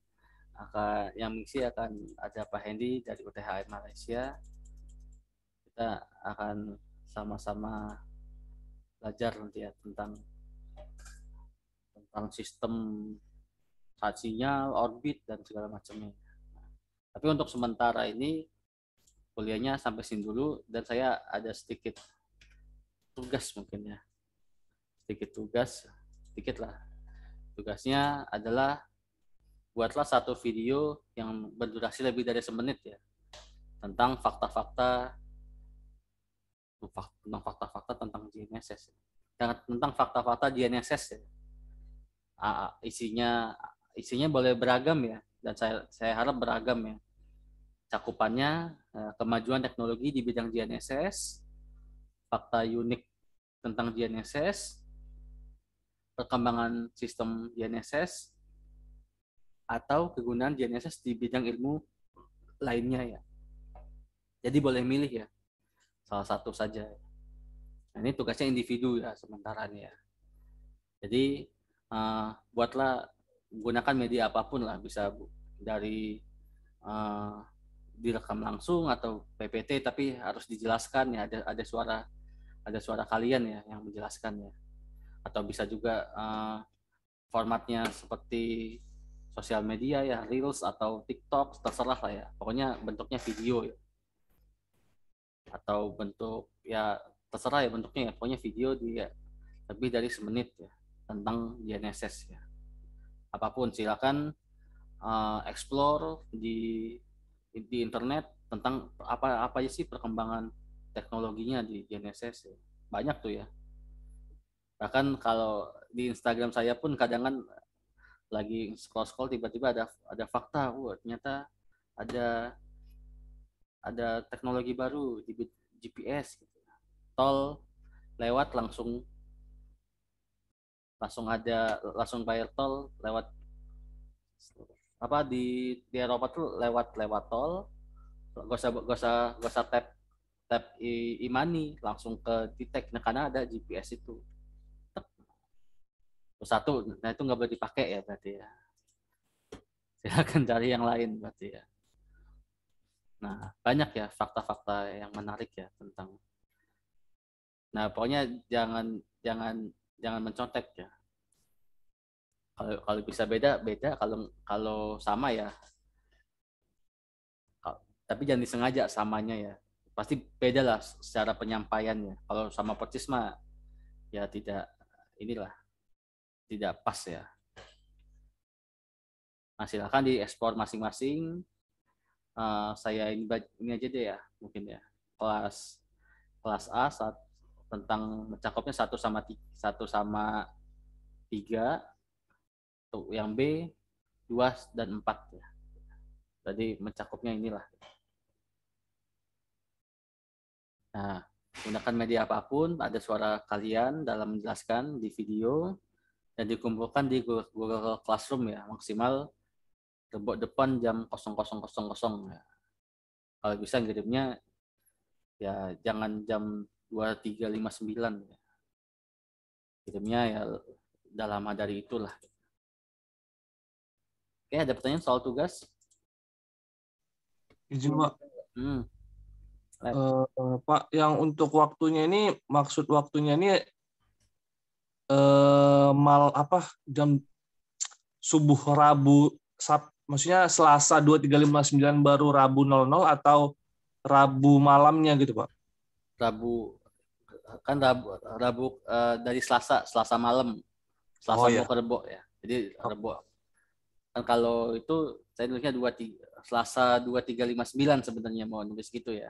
akan yang mengisi akan ada Pak Hendy dari Air Malaysia kita akan sama-sama belajar nanti ya tentang tentang sistem sinyal, orbit dan segala macamnya. Tapi untuk sementara ini kuliahnya sampai sini dulu dan saya ada sedikit tugas mungkin ya. Sedikit tugas, sedikit lah. Tugasnya adalah buatlah satu video yang berdurasi lebih dari semenit ya tentang fakta-fakta tentang fakta-fakta tentang GNSS dan tentang fakta-fakta GNSS ya. isinya isinya boleh beragam ya dan saya saya harap beragam ya cakupannya eh, kemajuan teknologi di bidang GNSS fakta unik tentang GNSS perkembangan sistem GNSS atau kegunaan GNSS di bidang ilmu lainnya ya. Jadi boleh milih ya, salah satu saja. Nah, ini tugasnya individu ya sementara ya. Jadi uh, buatlah gunakan media apapun lah bisa dari uh, direkam langsung atau PPT tapi harus dijelaskan ya ada ada suara ada suara kalian ya yang menjelaskan ya atau bisa juga uh, formatnya seperti sosial media ya reels atau TikTok terserah lah ya pokoknya bentuknya video ya atau bentuk ya terserah ya bentuknya ya pokoknya video dia lebih dari semenit ya tentang GNSS ya apapun silakan uh, explore di di internet tentang apa apa aja sih perkembangan teknologinya di GNSS ya. banyak tuh ya bahkan kalau di Instagram saya pun kadang kan lagi scroll scroll tiba-tiba ada ada fakta wah ternyata ada ada teknologi baru di GPS gitu. tol lewat langsung langsung ada langsung bayar tol lewat apa di di Eropa tuh lewat lewat tol gak usah gak usah gak usah tap tap e langsung ke detect e nah, karena ada GPS itu satu nah itu nggak boleh dipakai ya berarti ya silakan cari yang lain berarti ya nah banyak ya fakta-fakta yang menarik ya tentang nah pokoknya jangan jangan jangan mencontek ya kalau kalau bisa beda beda kalau kalau sama ya tapi jangan disengaja samanya ya pasti beda lah secara penyampaiannya kalau sama persis mah ya tidak inilah tidak pas ya. Nah, silahkan diekspor masing-masing. Uh, saya ini, ini aja deh ya, mungkin ya. Kelas kelas A saat tentang mencakupnya satu sama satu sama tiga, untuk yang B dua dan empat ya. Jadi mencakupnya inilah. Nah, gunakan media apapun, ada suara kalian dalam menjelaskan di video, dan dikumpulkan di Google Classroom ya maksimal debok depan jam 00.00 ya. Kalau bisa ngirimnya ya jangan jam 2359 ya. Kirimnya ya udah lama dari itulah. Oke, ada pertanyaan soal tugas? Izin, Pak. Hmm. Uh, Pak, yang untuk waktunya ini, maksud waktunya ini eh, mal apa jam subuh Rabu Sab, maksudnya Selasa 2359 baru Rabu 00 atau Rabu malamnya gitu, Pak? Rabu kan Rabu, Rabu uh, dari Selasa, Selasa malam. Selasa oh, iya. mau iya. ke Rebo ya. Jadi oh. Rebo. Kan kalau itu saya nulisnya tiga Selasa 2359 sebenarnya mau nulis gitu ya.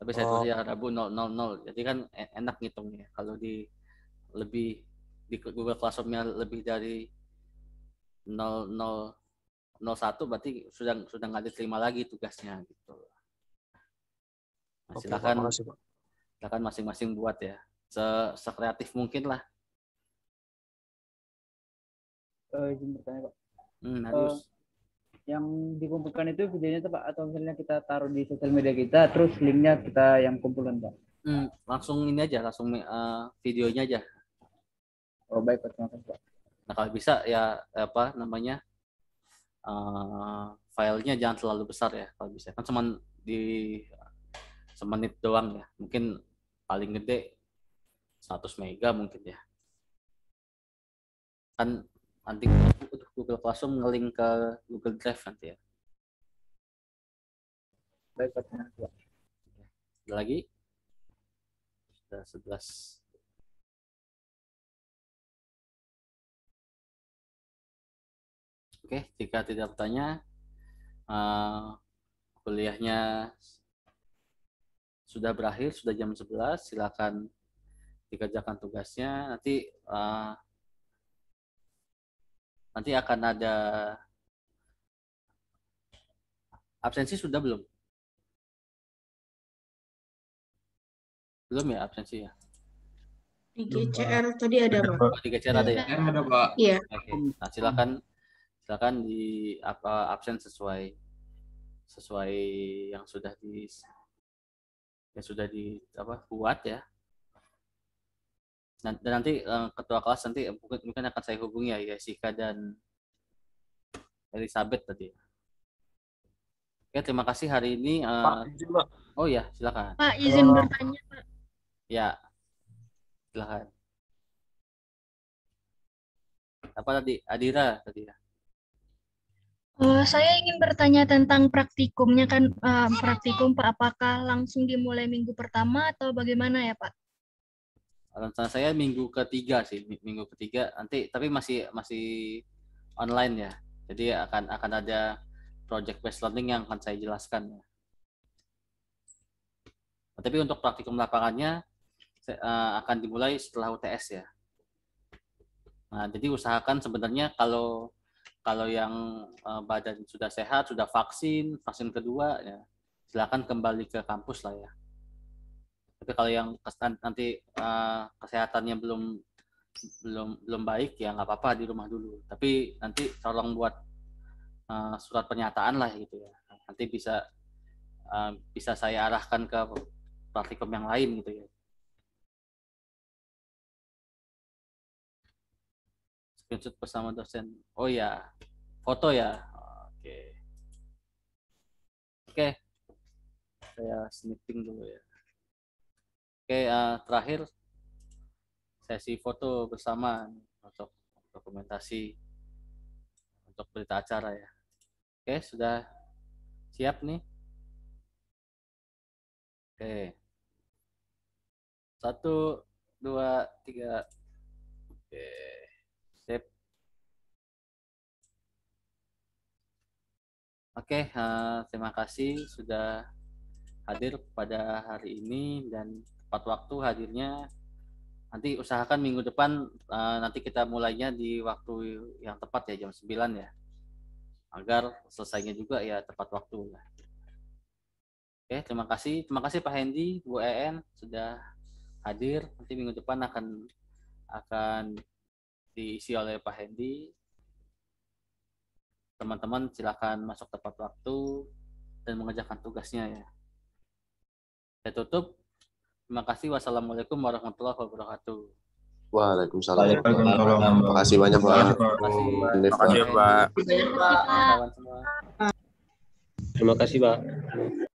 Tapi saya oh. tulis ya Rabu 000. Jadi kan e-, enak ngitungnya. Kalau di lebih di Google Classroom-nya lebih dari 0, 0, 01 berarti sudah sudah nggak diterima lagi tugasnya gitu. Nah, Oke, silakan silakan masing-masing buat ya se sekreatif mungkin lah. Uh, izin bertanya Pak. Hmm, harus. Eh, uh, yang dikumpulkan itu videonya Pak atau misalnya kita taruh di sosial media kita terus linknya kita yang kumpulkan Pak. Hmm, langsung ini aja langsung uh, videonya aja Oh baik Pak, terima kasih Pak. Nah kalau bisa ya apa namanya uh, filenya jangan terlalu besar ya kalau bisa kan cuma di semenit doang ya mungkin paling gede 100 mega mungkin ya kan nanti Google Classroom ngeling ke Google Drive nanti ya baik Pak. Ada lagi? Sudah 11 Oke, jika tidak bertanya, uh, kuliahnya sudah berakhir, sudah jam 11, silakan dikerjakan tugasnya. Nanti uh, nanti akan ada absensi sudah belum? Belum ya absensi ya? Di GCR tadi ada, Pak. di oh, GCR ada ya? Iya. Ada, Pak. Iya. Nah silakan silakan di apa absen sesuai sesuai yang sudah di yang sudah di apa buat ya dan, nanti eh, ketua kelas nanti mungkin, mungkin akan saya hubungi ya Yasika dan Elizabeth tadi. Ya. Oke, terima kasih hari ini. Eh, Pak, izin, Oh ya, silakan. Pak, izin bertanya, Pak. Ya, silakan. Apa tadi? Adira tadi ya. Uh, saya ingin bertanya tentang praktikumnya kan uh, praktikum Pak apakah langsung dimulai minggu pertama atau bagaimana ya Pak? Rencana saya minggu ketiga sih minggu ketiga nanti tapi masih masih online ya jadi akan akan ada project based learning yang akan saya jelaskan ya. tapi untuk praktikum lapangannya saya, uh, eh, akan dimulai setelah UTS ya. Nah jadi usahakan sebenarnya kalau kalau yang uh, badan sudah sehat, sudah vaksin, vaksin kedua, ya silakan kembali ke kampus lah ya. Tapi kalau yang nanti uh, kesehatannya belum belum belum baik ya nggak apa-apa di rumah dulu. Tapi nanti tolong buat uh, surat pernyataan lah gitu ya. Nanti bisa uh, bisa saya arahkan ke praktikum yang lain gitu ya. screenshot bersama dosen. Oh ya, foto ya. Oke. Oke. Saya snipping dulu ya. Oke, uh, terakhir sesi foto bersama untuk dokumentasi untuk berita acara ya. Oke, sudah siap nih. Oke. Satu, dua, tiga. Oke. Oke, okay, uh, eh, terima kasih sudah hadir pada hari ini dan tepat waktu hadirnya. Nanti usahakan minggu depan uh, nanti kita mulainya di waktu yang tepat ya jam 9 ya. Agar selesainya juga ya tepat waktu. Oke, okay, terima kasih. Terima kasih Pak Hendy, Bu EN sudah hadir. Nanti minggu depan akan akan diisi oleh Pak Hendy teman-teman silahkan masuk tepat waktu dan mengerjakan tugasnya ya. Saya tutup. Terima kasih. Wassalamualaikum warahmatullahi wabarakatuh. Waalaikumsalam. Waalaikumsalam. Terima kasih banyak Pak. Terima kasih Pak. Terima kasih Pak. Terima kasih Pak.